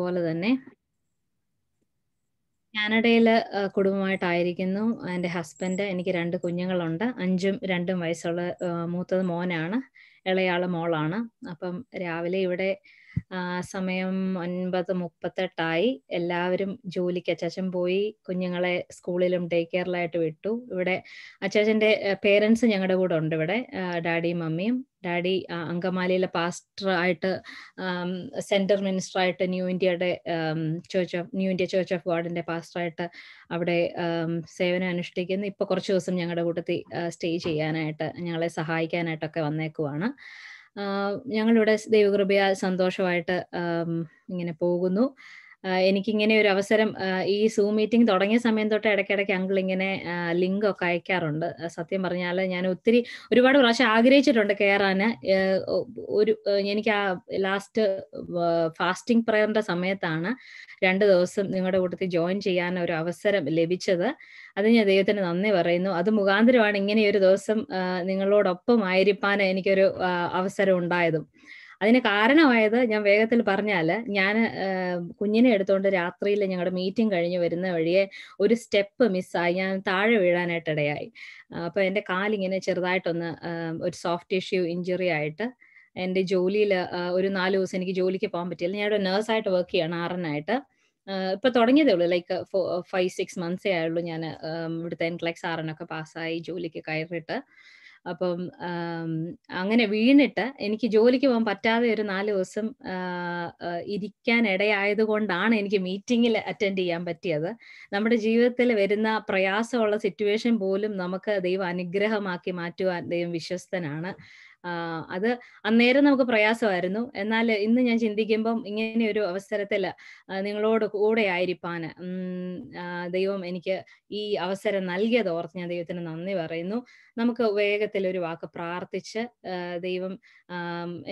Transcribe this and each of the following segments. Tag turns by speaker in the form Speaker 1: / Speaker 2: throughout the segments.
Speaker 1: പോലെ തന്നെ കാനഡയിൽ കുടുംബമായിട്ടായിരിക്കുന്നു എൻ്റെ ഹസ്ബൻഡ് എനിക്ക് രണ്ട് കുഞ്ഞുങ്ങളുണ്ട് അഞ്ചും രണ്ടും വയസ്സുള്ള മൂത്തത് മോനാണ് ഇളയാള് മോളാണ് അപ്പം രാവിലെ ഇവിടെ സമയം ഒൻപത് മുപ്പത്തെട്ടായി എല്ലാവരും ജോലിക്ക് അച്ചാച്ചൻ പോയി കുഞ്ഞുങ്ങളെ സ്കൂളിലും ഡേ കെയറിലായിട്ട് വിട്ടു ഇവിടെ അച്ചാച്ചൻ്റെ പേരൻസ് ഞങ്ങളുടെ കൂടെ ഉണ്ട് ഇവിടെ ഡാഡിയും മമ്മിയും ഡാഡി അങ്കമാലിയിലെ പാസ്റ്റർ ആയിട്ട് സെൻറ്റർ മിനിസ്റ്റർ ആയിട്ട് ന്യൂ ഇന്ത്യയുടെ church of new India church of ഗോഡിൻ്റെ ആയിട്ട് അവിടെ സേവനം അനുഷ്ഠിക്കുന്നു ഇപ്പോൾ കുറച്ച് ദിവസം ഞങ്ങളുടെ കൂട്ടത്തിൽ സ്റ്റേ ചെയ്യാനായിട്ട് ഞങ്ങളെ സഹായിക്കാനായിട്ടൊക്കെ വന്നേക്കുവാണ് ഞങ്ങളിവിടെ ദൈവകൃപയാൽ സന്തോഷമായിട്ട് ഇങ്ങനെ പോകുന്നു എനിക്കിങ്ങനെ ഒരു അവസരം ഈ സൂം മീറ്റിംഗ് തുടങ്ങിയ സമയം തൊട്ട് ഇടയ്ക്കിടയ്ക്ക് അങ്കിൾ ഇങ്ങനെ ലിങ്ക് ഒക്കെ അയക്കാറുണ്ട് സത്യം പറഞ്ഞാൽ ഞാൻ ഒത്തിരി ഒരുപാട് പ്രാവശ്യം ആഗ്രഹിച്ചിട്ടുണ്ട് കയറാൻ ഒരു എനിക്ക് ആ ലാസ്റ്റ് ഫാസ്റ്റിംഗ് പ്രയറിന്റെ സമയത്താണ് രണ്ട് ദിവസം നിങ്ങളുടെ കൂട്ടത്തിൽ ജോയിൻ ചെയ്യാൻ ഒരു അവസരം ലഭിച്ചത് അത് ഞാൻ ദൈവത്തിന് നന്ദി പറയുന്നു അത് മുഖാന്തരമാണ് ഇങ്ങനെ ഒരു ദിവസം നിങ്ങളോടൊപ്പം ആയിരിക്കാൻ എനിക്കൊരു അവസരം ഉണ്ടായതും അതിന് കാരണമായത് ഞാൻ വേഗത്തിൽ പറഞ്ഞാൽ ഞാൻ കുഞ്ഞിനെ എടുത്തുകൊണ്ട് രാത്രിയിൽ ഞങ്ങളുടെ മീറ്റിംഗ് കഴിഞ്ഞ് വരുന്ന വഴിയെ ഒരു സ്റ്റെപ്പ് മിസ്സായി ഞാൻ താഴെ വീഴാനായിട്ട് ഇടയായി അപ്പോൾ എൻ്റെ കാലിങ്ങനെ ചെറുതായിട്ടൊന്ന് ഒരു സോഫ്റ്റ് ടിഷ്യൂ ഇഞ്ചുറി ആയിട്ട് എൻ്റെ ജോലിയിൽ ഒരു നാല് ദിവസം എനിക്ക് ജോലിക്ക് പോകാൻ പറ്റിയില്ല ഞാനൊരു നേഴ്സായിട്ട് വർക്ക് ചെയ്യണം ആറിനായിട്ട് ഇപ്പൊ തുടങ്ങിയതേ ഉള്ളൂ ലൈക്ക് ഫൈവ് സിക്സ് മന്ത്സേ ആയുള്ളൂ ഞാൻ ഇവിടുത്തെ എൻ ക്ലക്സ് ആറിനൊക്കെ പാസ്സായി ജോലിക്ക് കയറിയിട്ട് അപ്പം അങ്ങനെ വീണിട്ട് എനിക്ക് ജോലിക്ക് പോകാൻ പറ്റാതെ ഒരു നാല് ദിവസം ഇരിക്കാൻ ഇടയായത് കൊണ്ടാണ് എനിക്ക് മീറ്റിങ്ങിൽ അറ്റൻഡ് ചെയ്യാൻ പറ്റിയത് നമ്മുടെ ജീവിതത്തിൽ വരുന്ന പ്രയാസമുള്ള സിറ്റുവേഷൻ പോലും നമുക്ക് ദൈവം അനുഗ്രഹമാക്കി മാറ്റുവാൻ ദൈവം വിശ്വസ്തനാണ് അത് അന്നേരം നമുക്ക് പ്രയാസമായിരുന്നു എന്നാൽ ഇന്ന് ഞാൻ ചിന്തിക്കുമ്പം ഇങ്ങനെ ഒരു അവസരത്തിൽ നിങ്ങളോട് കൂടെ ആയിരിക്കാൻ ദൈവം എനിക്ക് ഈ അവസരം നൽകിയത് ഓർത്ത് ഞാൻ ദൈവത്തിന് നന്ദി പറയുന്നു നമുക്ക് വേഗത്തിൽ ഒരു വാക്ക് പ്രാർത്ഥിച്ച് ദൈവം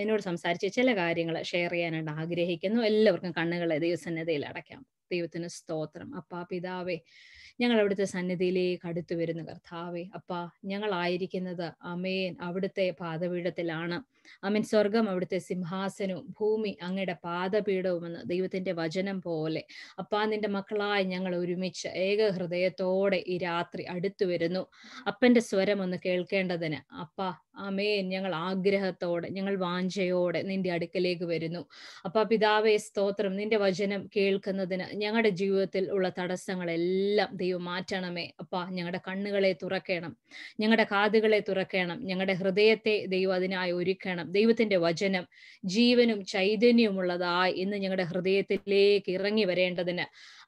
Speaker 1: എന്നോട് സംസാരിച്ച് ചില കാര്യങ്ങൾ ഷെയർ ചെയ്യാനായിട്ട് ആഗ്രഹിക്കുന്നു എല്ലാവർക്കും കണ്ണുകളെ ദൈവസന്നദ്ധയിൽ അടയ്ക്കാം ദൈവത്തിന് സ്തോത്രം അപ്പാ പിതാവേ ഞങ്ങൾ അവിടുത്തെ സന്നിധിയിലേക്ക് അടുത്തു വരുന്നു കർത്താവെ അപ്പ ഞങ്ങളായിരിക്കുന്നത് അമേൻ അവിടുത്തെ പാദപീഠത്തിലാണ് അമീൻ സ്വർഗം അവിടുത്തെ സിംഹാസനവും ഭൂമി അങ്ങയുടെ പാദപീഠവും എന്ന് ദൈവത്തിന്റെ വചനം പോലെ അപ്പ നിന്റെ മക്കളായി ഞങ്ങൾ ഒരുമിച്ച് ഏക ഹൃദയത്തോടെ ഈ രാത്രി അടുത്തു വരുന്നു അപ്പന്റെ സ്വരം ഒന്ന് കേൾക്കേണ്ടതിന് അപ്പ അമേൻ ഞങ്ങൾ ആഗ്രഹത്തോടെ ഞങ്ങൾ വാഞ്ചയോടെ നിന്റെ അടുക്കലേക്ക് വരുന്നു അപ്പ പിതാവേ സ്തോത്രം നിന്റെ വചനം കേൾക്കുന്നതിന് ഞങ്ങളുടെ ജീവിതത്തിൽ ഉള്ള തടസ്സങ്ങളെല്ലാം ദൈവം മാറ്റണമേ അപ്പ ഞങ്ങളുടെ കണ്ണുകളെ തുറക്കണം ഞങ്ങളുടെ കാതുകളെ തുറക്കണം ഞങ്ങളുടെ ഹൃദയത്തെ ദൈവം അതിനായി ഒരുക്കണം ദൈവത്തിന്റെ വചനം ജീവനും ചൈതന്യമുള്ളതായി ഇന്ന് ഞങ്ങളുടെ ഹൃദയത്തിലേക്ക് ഇറങ്ങി വരേണ്ടതിന്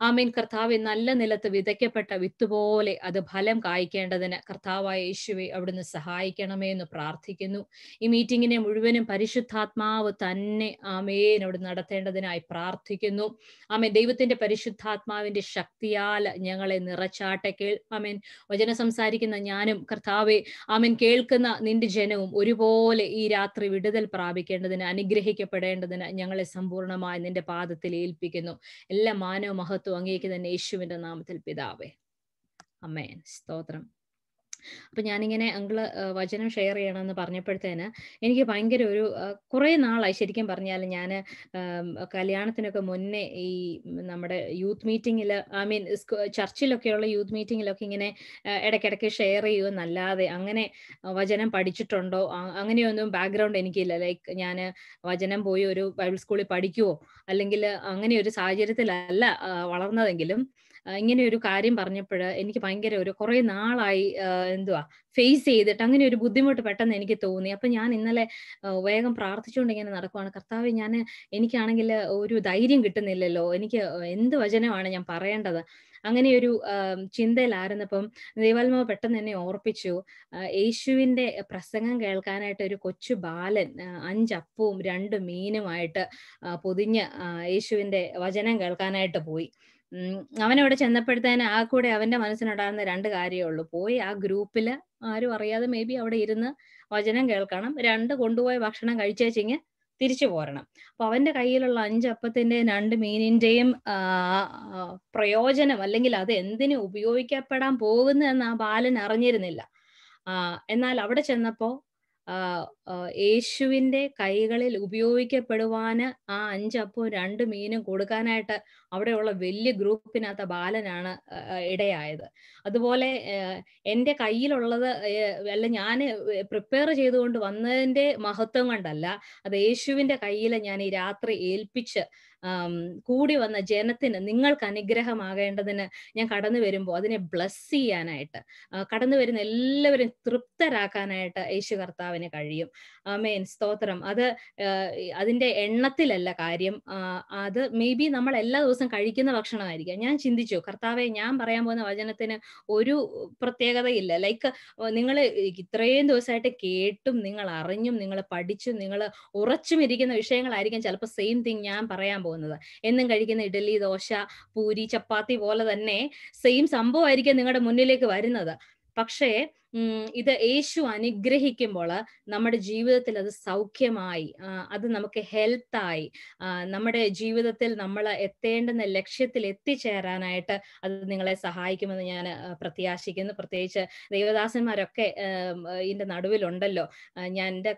Speaker 1: ആമീൻ കർത്താവെ നല്ല നിലത്ത് വിതയ്ക്കപ്പെട്ട വിത്തുപോലെ അത് ഫലം കായ്ക്കേണ്ടതിന് കർത്താവായ യേശുവെ അവിടുന്ന് സഹായിക്കണമേ എന്ന് പ്രാർത്ഥിക്കുന്നു ഈ മീറ്റിങ്ങിനെ മുഴുവനും പരിശുദ്ധാത്മാവ് തന്നെ ആമേൻ അവിടെ നടത്തേണ്ടതിനായി പ്രാർത്ഥിക്കുന്നു ആമേ ദൈവത്തിന്റെ പരിശുദ്ധാത്മാവിന്റെ ശക്തിയാൽ ഞങ്ങളെ നിറച്ചാട്ടക്കേൾ ആമേൻ വചന സംസാരിക്കുന്ന ഞാനും കർത്താവെ ആമേൻ കേൾക്കുന്ന നിന്റെ ജനവും ഒരുപോലെ ഈ രാത്രി വിടുതൽ പ്രാപിക്കേണ്ടതിന് അനുഗ്രഹിക്കപ്പെടേണ്ടതിന് ഞങ്ങളെ സമ്പൂർണ്ണമായി നിന്റെ പാദത്തിൽ ഏൽപ്പിക്കുന്നു എല്ലാ മാനവ മഹത്വം അങ്ങേക്ക് തന്നെ യേശുവിന്റെ നാമത്തിൽ പിതാവേ അമേൻ സ്തോത്രം അപ്പൊ ഞാനിങ്ങനെ അങ്കിള് വചനം ഷെയർ ചെയ്യണമെന്ന് പറഞ്ഞപ്പോഴത്തേന് എനിക്ക് ഭയങ്കര ഒരു കുറേ നാളായി ശരിക്കും പറഞ്ഞാൽ ഞാൻ കല്യാണത്തിനൊക്കെ മുന്നേ ഈ നമ്മുടെ യൂത്ത് മീറ്റിംഗിൽ ഐ മീൻ ചർച്ചിലൊക്കെയുള്ള യൂത്ത് മീറ്റിങ്ങിലൊക്കെ ഇങ്ങനെ ഇടയ്ക്കിടയ്ക്ക് ഷെയർ ചെയ്യുമെന്നല്ലാതെ അങ്ങനെ വചനം പഠിച്ചിട്ടുണ്ടോ അങ്ങനെയൊന്നും ബാക്ക്ഗ്രൗണ്ട് എനിക്കില്ല ലൈക്ക് ഞാൻ വചനം പോയി ഒരു ബൈബിൾ സ്കൂളിൽ പഠിക്കുവോ അല്ലെങ്കിൽ അങ്ങനെ ഒരു സാഹചര്യത്തിലല്ല വളർന്നതെങ്കിലും ഇങ്ങനെ ഒരു കാര്യം പറഞ്ഞപ്പോൾ എനിക്ക് ഭയങ്കര ഒരു കുറേ നാളായി എന്തുവാ ഫേസ് ചെയ്തിട്ട് അങ്ങനെ ഒരു ബുദ്ധിമുട്ട് പെട്ടെന്ന് എനിക്ക് തോന്നി അപ്പൊ ഞാൻ ഇന്നലെ വേഗം പ്രാർത്ഥിച്ചുകൊണ്ട് ഇങ്ങനെ നടക്കുവാണ് കർത്താവ് ഞാൻ എനിക്കാണെങ്കിൽ ഒരു ധൈര്യം കിട്ടുന്നില്ലല്ലോ എനിക്ക് എന്ത് വചനമാണ് ഞാൻ പറയേണ്ടത് അങ്ങനെ ഒരു ചിന്തയിലായിരുന്നപ്പം ദൈവാത്മാവ് പെട്ടെന്ന് എന്നെ ഓർപ്പിച്ചു യേശുവിന്റെ പ്രസംഗം കേൾക്കാനായിട്ട് ഒരു കൊച്ചു ബാലൻ അഞ്ചപ്പവും രണ്ട് മീനുമായിട്ട് പൊതിഞ്ഞ് യേശുവിന്റെ വചനം കേൾക്കാനായിട്ട് പോയി അവനവിടെ ചെന്നപ്പോഴത്തേന് ആ കൂടെ അവന്റെ മനസ്സിനുണ്ടാകുന്ന രണ്ട് കാര്യമേ ഉള്ളൂ പോയി ആ ഗ്രൂപ്പിൽ ആരും അറിയാതെ മേ ബി അവിടെ ഇരുന്ന് വചനം കേൾക്കണം രണ്ട് കൊണ്ടുപോയ ഭക്ഷണം കഴിച്ചേച്ചിങ് തിരിച്ചു പോരണം അപ്പൊ അവന്റെ കയ്യിലുള്ള അഞ്ചപ്പത്തിന്റെയും രണ്ട് മീനിന്റെയും പ്രയോജനം അല്ലെങ്കിൽ അത് എന്തിനു ഉപയോഗിക്കപ്പെടാൻ പോകുന്നു എന്ന് ആ ബാലൻ അറിഞ്ഞിരുന്നില്ല എന്നാൽ അവിടെ ചെന്നപ്പോ യേശുവിന്റെ കൈകളിൽ ഉപയോഗിക്കപ്പെടുവാന് ആ അഞ്ചപ്പവും രണ്ട് മീനും കൊടുക്കാനായിട്ട് അവിടെയുള്ള വലിയ ഗ്രൂപ്പിനകത്ത് ബാലനാണ് ഇടയായത് അതുപോലെ എൻ്റെ കയ്യിലുള്ളത് അല്ല ഞാൻ പ്രിപ്പയർ ചെയ്തുകൊണ്ട് വന്നതിൻ്റെ മഹത്വം കൊണ്ടല്ല അത് യേശുവിൻ്റെ കയ്യിൽ ഞാൻ ഈ രാത്രി ഏൽപ്പിച്ച് കൂടി വന്ന ജനത്തിന് നിങ്ങൾക്ക് അനുഗ്രഹമാകേണ്ടതിന് ഞാൻ കടന്നു വരുമ്പോൾ അതിനെ ബ്ലസ് ചെയ്യാനായിട്ട് കടന്നു വരുന്ന എല്ലാവരും തൃപ്തരാക്കാനായിട്ട് യേശു കർത്താവിന് കഴിയും ആമേൻ സ്തോത്രം അത് അതിന്റെ എണ്ണത്തിലല്ല കാര്യം അത് മേ ബി നമ്മൾ എല്ലാ ദിവസവും കഴിക്കുന്ന ഭക്ഷണമായിരിക്കാം ഞാൻ ചിന്തിച്ചു കർത്താവെ ഞാൻ പറയാൻ പോകുന്ന വചനത്തിന് ഒരു പ്രത്യേകതയില്ല ലൈക്ക് നിങ്ങൾ ഇത്രയും ദിവസമായിട്ട് കേട്ടും നിങ്ങൾ അറിഞ്ഞും നിങ്ങൾ പഠിച്ചും നിങ്ങൾ ഉറച്ചും ഇരിക്കുന്ന വിഷയങ്ങളായിരിക്കും ചിലപ്പോൾ സെയിം തിങ് ഞാൻ പറയാൻ പോകുന്നത് എന്നും കഴിക്കുന്ന ഇഡലി ദോശ പൂരി ചപ്പാത്തി പോലെ തന്നെ സെയിം സംഭവമായിരിക്കും നിങ്ങളുടെ മുന്നിലേക്ക് വരുന്നത് പക്ഷേ ഇത് യേശു അനുഗ്രഹിക്കുമ്പോൾ നമ്മുടെ ജീവിതത്തിൽ അത് സൗഖ്യമായി അത് നമുക്ക് ഹെൽത്തായി നമ്മുടെ ജീവിതത്തിൽ നമ്മൾ എത്തേണ്ടുന്ന ലക്ഷ്യത്തിൽ എത്തിച്ചേരാനായിട്ട് അത് നിങ്ങളെ സഹായിക്കുമെന്ന് ഞാൻ പ്രത്യാശിക്കുന്നു പ്രത്യേകിച്ച് ദൈവദാസന്മാരൊക്കെ ഇതിന്റെ നടുവിലുണ്ടല്ലോ ഞാൻ എൻ്റെ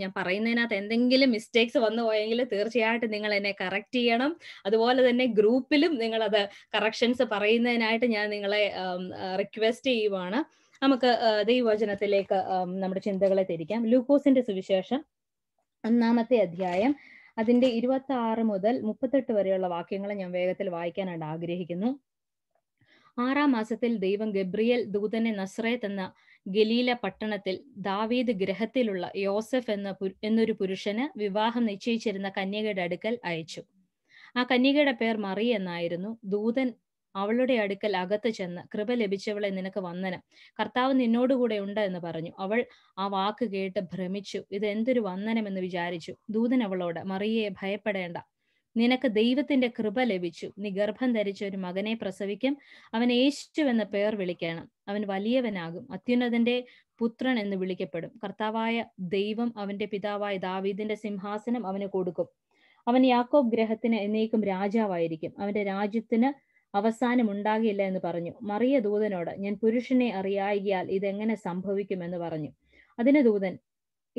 Speaker 1: ഞാൻ പറയുന്നതിനകത്ത് എന്തെങ്കിലും മിസ്റ്റേക്സ് വന്നു പോയെങ്കിൽ തീർച്ചയായിട്ടും നിങ്ങൾ എന്നെ കറക്റ്റ് ചെയ്യണം അതുപോലെ തന്നെ ഗ്രൂപ്പിലും നിങ്ങളത് കറക്ഷൻസ് പറയുന്നതിനായിട്ട് ഞാൻ നിങ്ങളെ റിക്വസ്റ്റ് ചെയ്യുവാണ് നമുക്ക് ദൈവവചനത്തിലേക്ക് നമ്മുടെ ചിന്തകളെ തിരിക്കാം ലൂക്കോസിന്റെ സുവിശേഷം ഒന്നാമത്തെ അധ്യായം അതിന്റെ ഇരുപത്തി ആറ് മുതൽ മുപ്പത്തെട്ട് വരെയുള്ള വാക്യങ്ങൾ ഞാൻ വേഗത്തിൽ വായിക്കാനായിട്ട് ആഗ്രഹിക്കുന്നു ആറാം മാസത്തിൽ ദൈവം ഗബ്രിയൽ ദൂതനെ നസ്രേത്ത് എന്ന ഗലീല പട്ടണത്തിൽ ദാവീദ് ഗ്രഹത്തിലുള്ള യോസഫ് എന്ന എന്നൊരു പുരുഷന് വിവാഹം നിശ്ചയിച്ചിരുന്ന കന്യകയുടെ അടുക്കൽ അയച്ചു ആ കന്യകയുടെ പേർ മറി എന്നായിരുന്നു ദൂതൻ അവളുടെ അടുക്കൽ അകത്ത് ചെന്ന് കൃപ ലഭിച്ചവളെ നിനക്ക് വന്ദനം കർത്താവ് നിന്നോടുകൂടെ ഉണ്ട് എന്ന് പറഞ്ഞു അവൾ ആ വാക്ക് കേട്ട് ഭ്രമിച്ചു ഇത് എന്തൊരു വന്ദനമെന്ന് വിചാരിച്ചു ദൂതൻ അവളോട് മറിയെ ഭയപ്പെടേണ്ട നിനക്ക് ദൈവത്തിന്റെ കൃപ ലഭിച്ചു നീ ഗർഭം ധരിച്ച ഒരു മകനെ പ്രസവിക്കും അവൻ യേശു എന്ന പേർ വിളിക്കണം അവൻ വലിയവനാകും അത്യുന്നതന്റെ പുത്രൻ എന്ന് വിളിക്കപ്പെടും കർത്താവായ ദൈവം അവന്റെ പിതാവായ ദാവീദിന്റെ സിംഹാസനം അവന് കൊടുക്കും അവൻ യാക്കോബ് ഗ്രഹത്തിന് എന്നേക്കും രാജാവായിരിക്കും അവന്റെ രാജ്യത്തിന് അവസാനമുണ്ടാകില്ല എന്ന് പറഞ്ഞു മറിയ ദൂതനോട് ഞാൻ പുരുഷനെ അറിയായികയാൽ ഇതെങ്ങനെ സംഭവിക്കുമെന്ന് പറഞ്ഞു അതിന് ദൂതൻ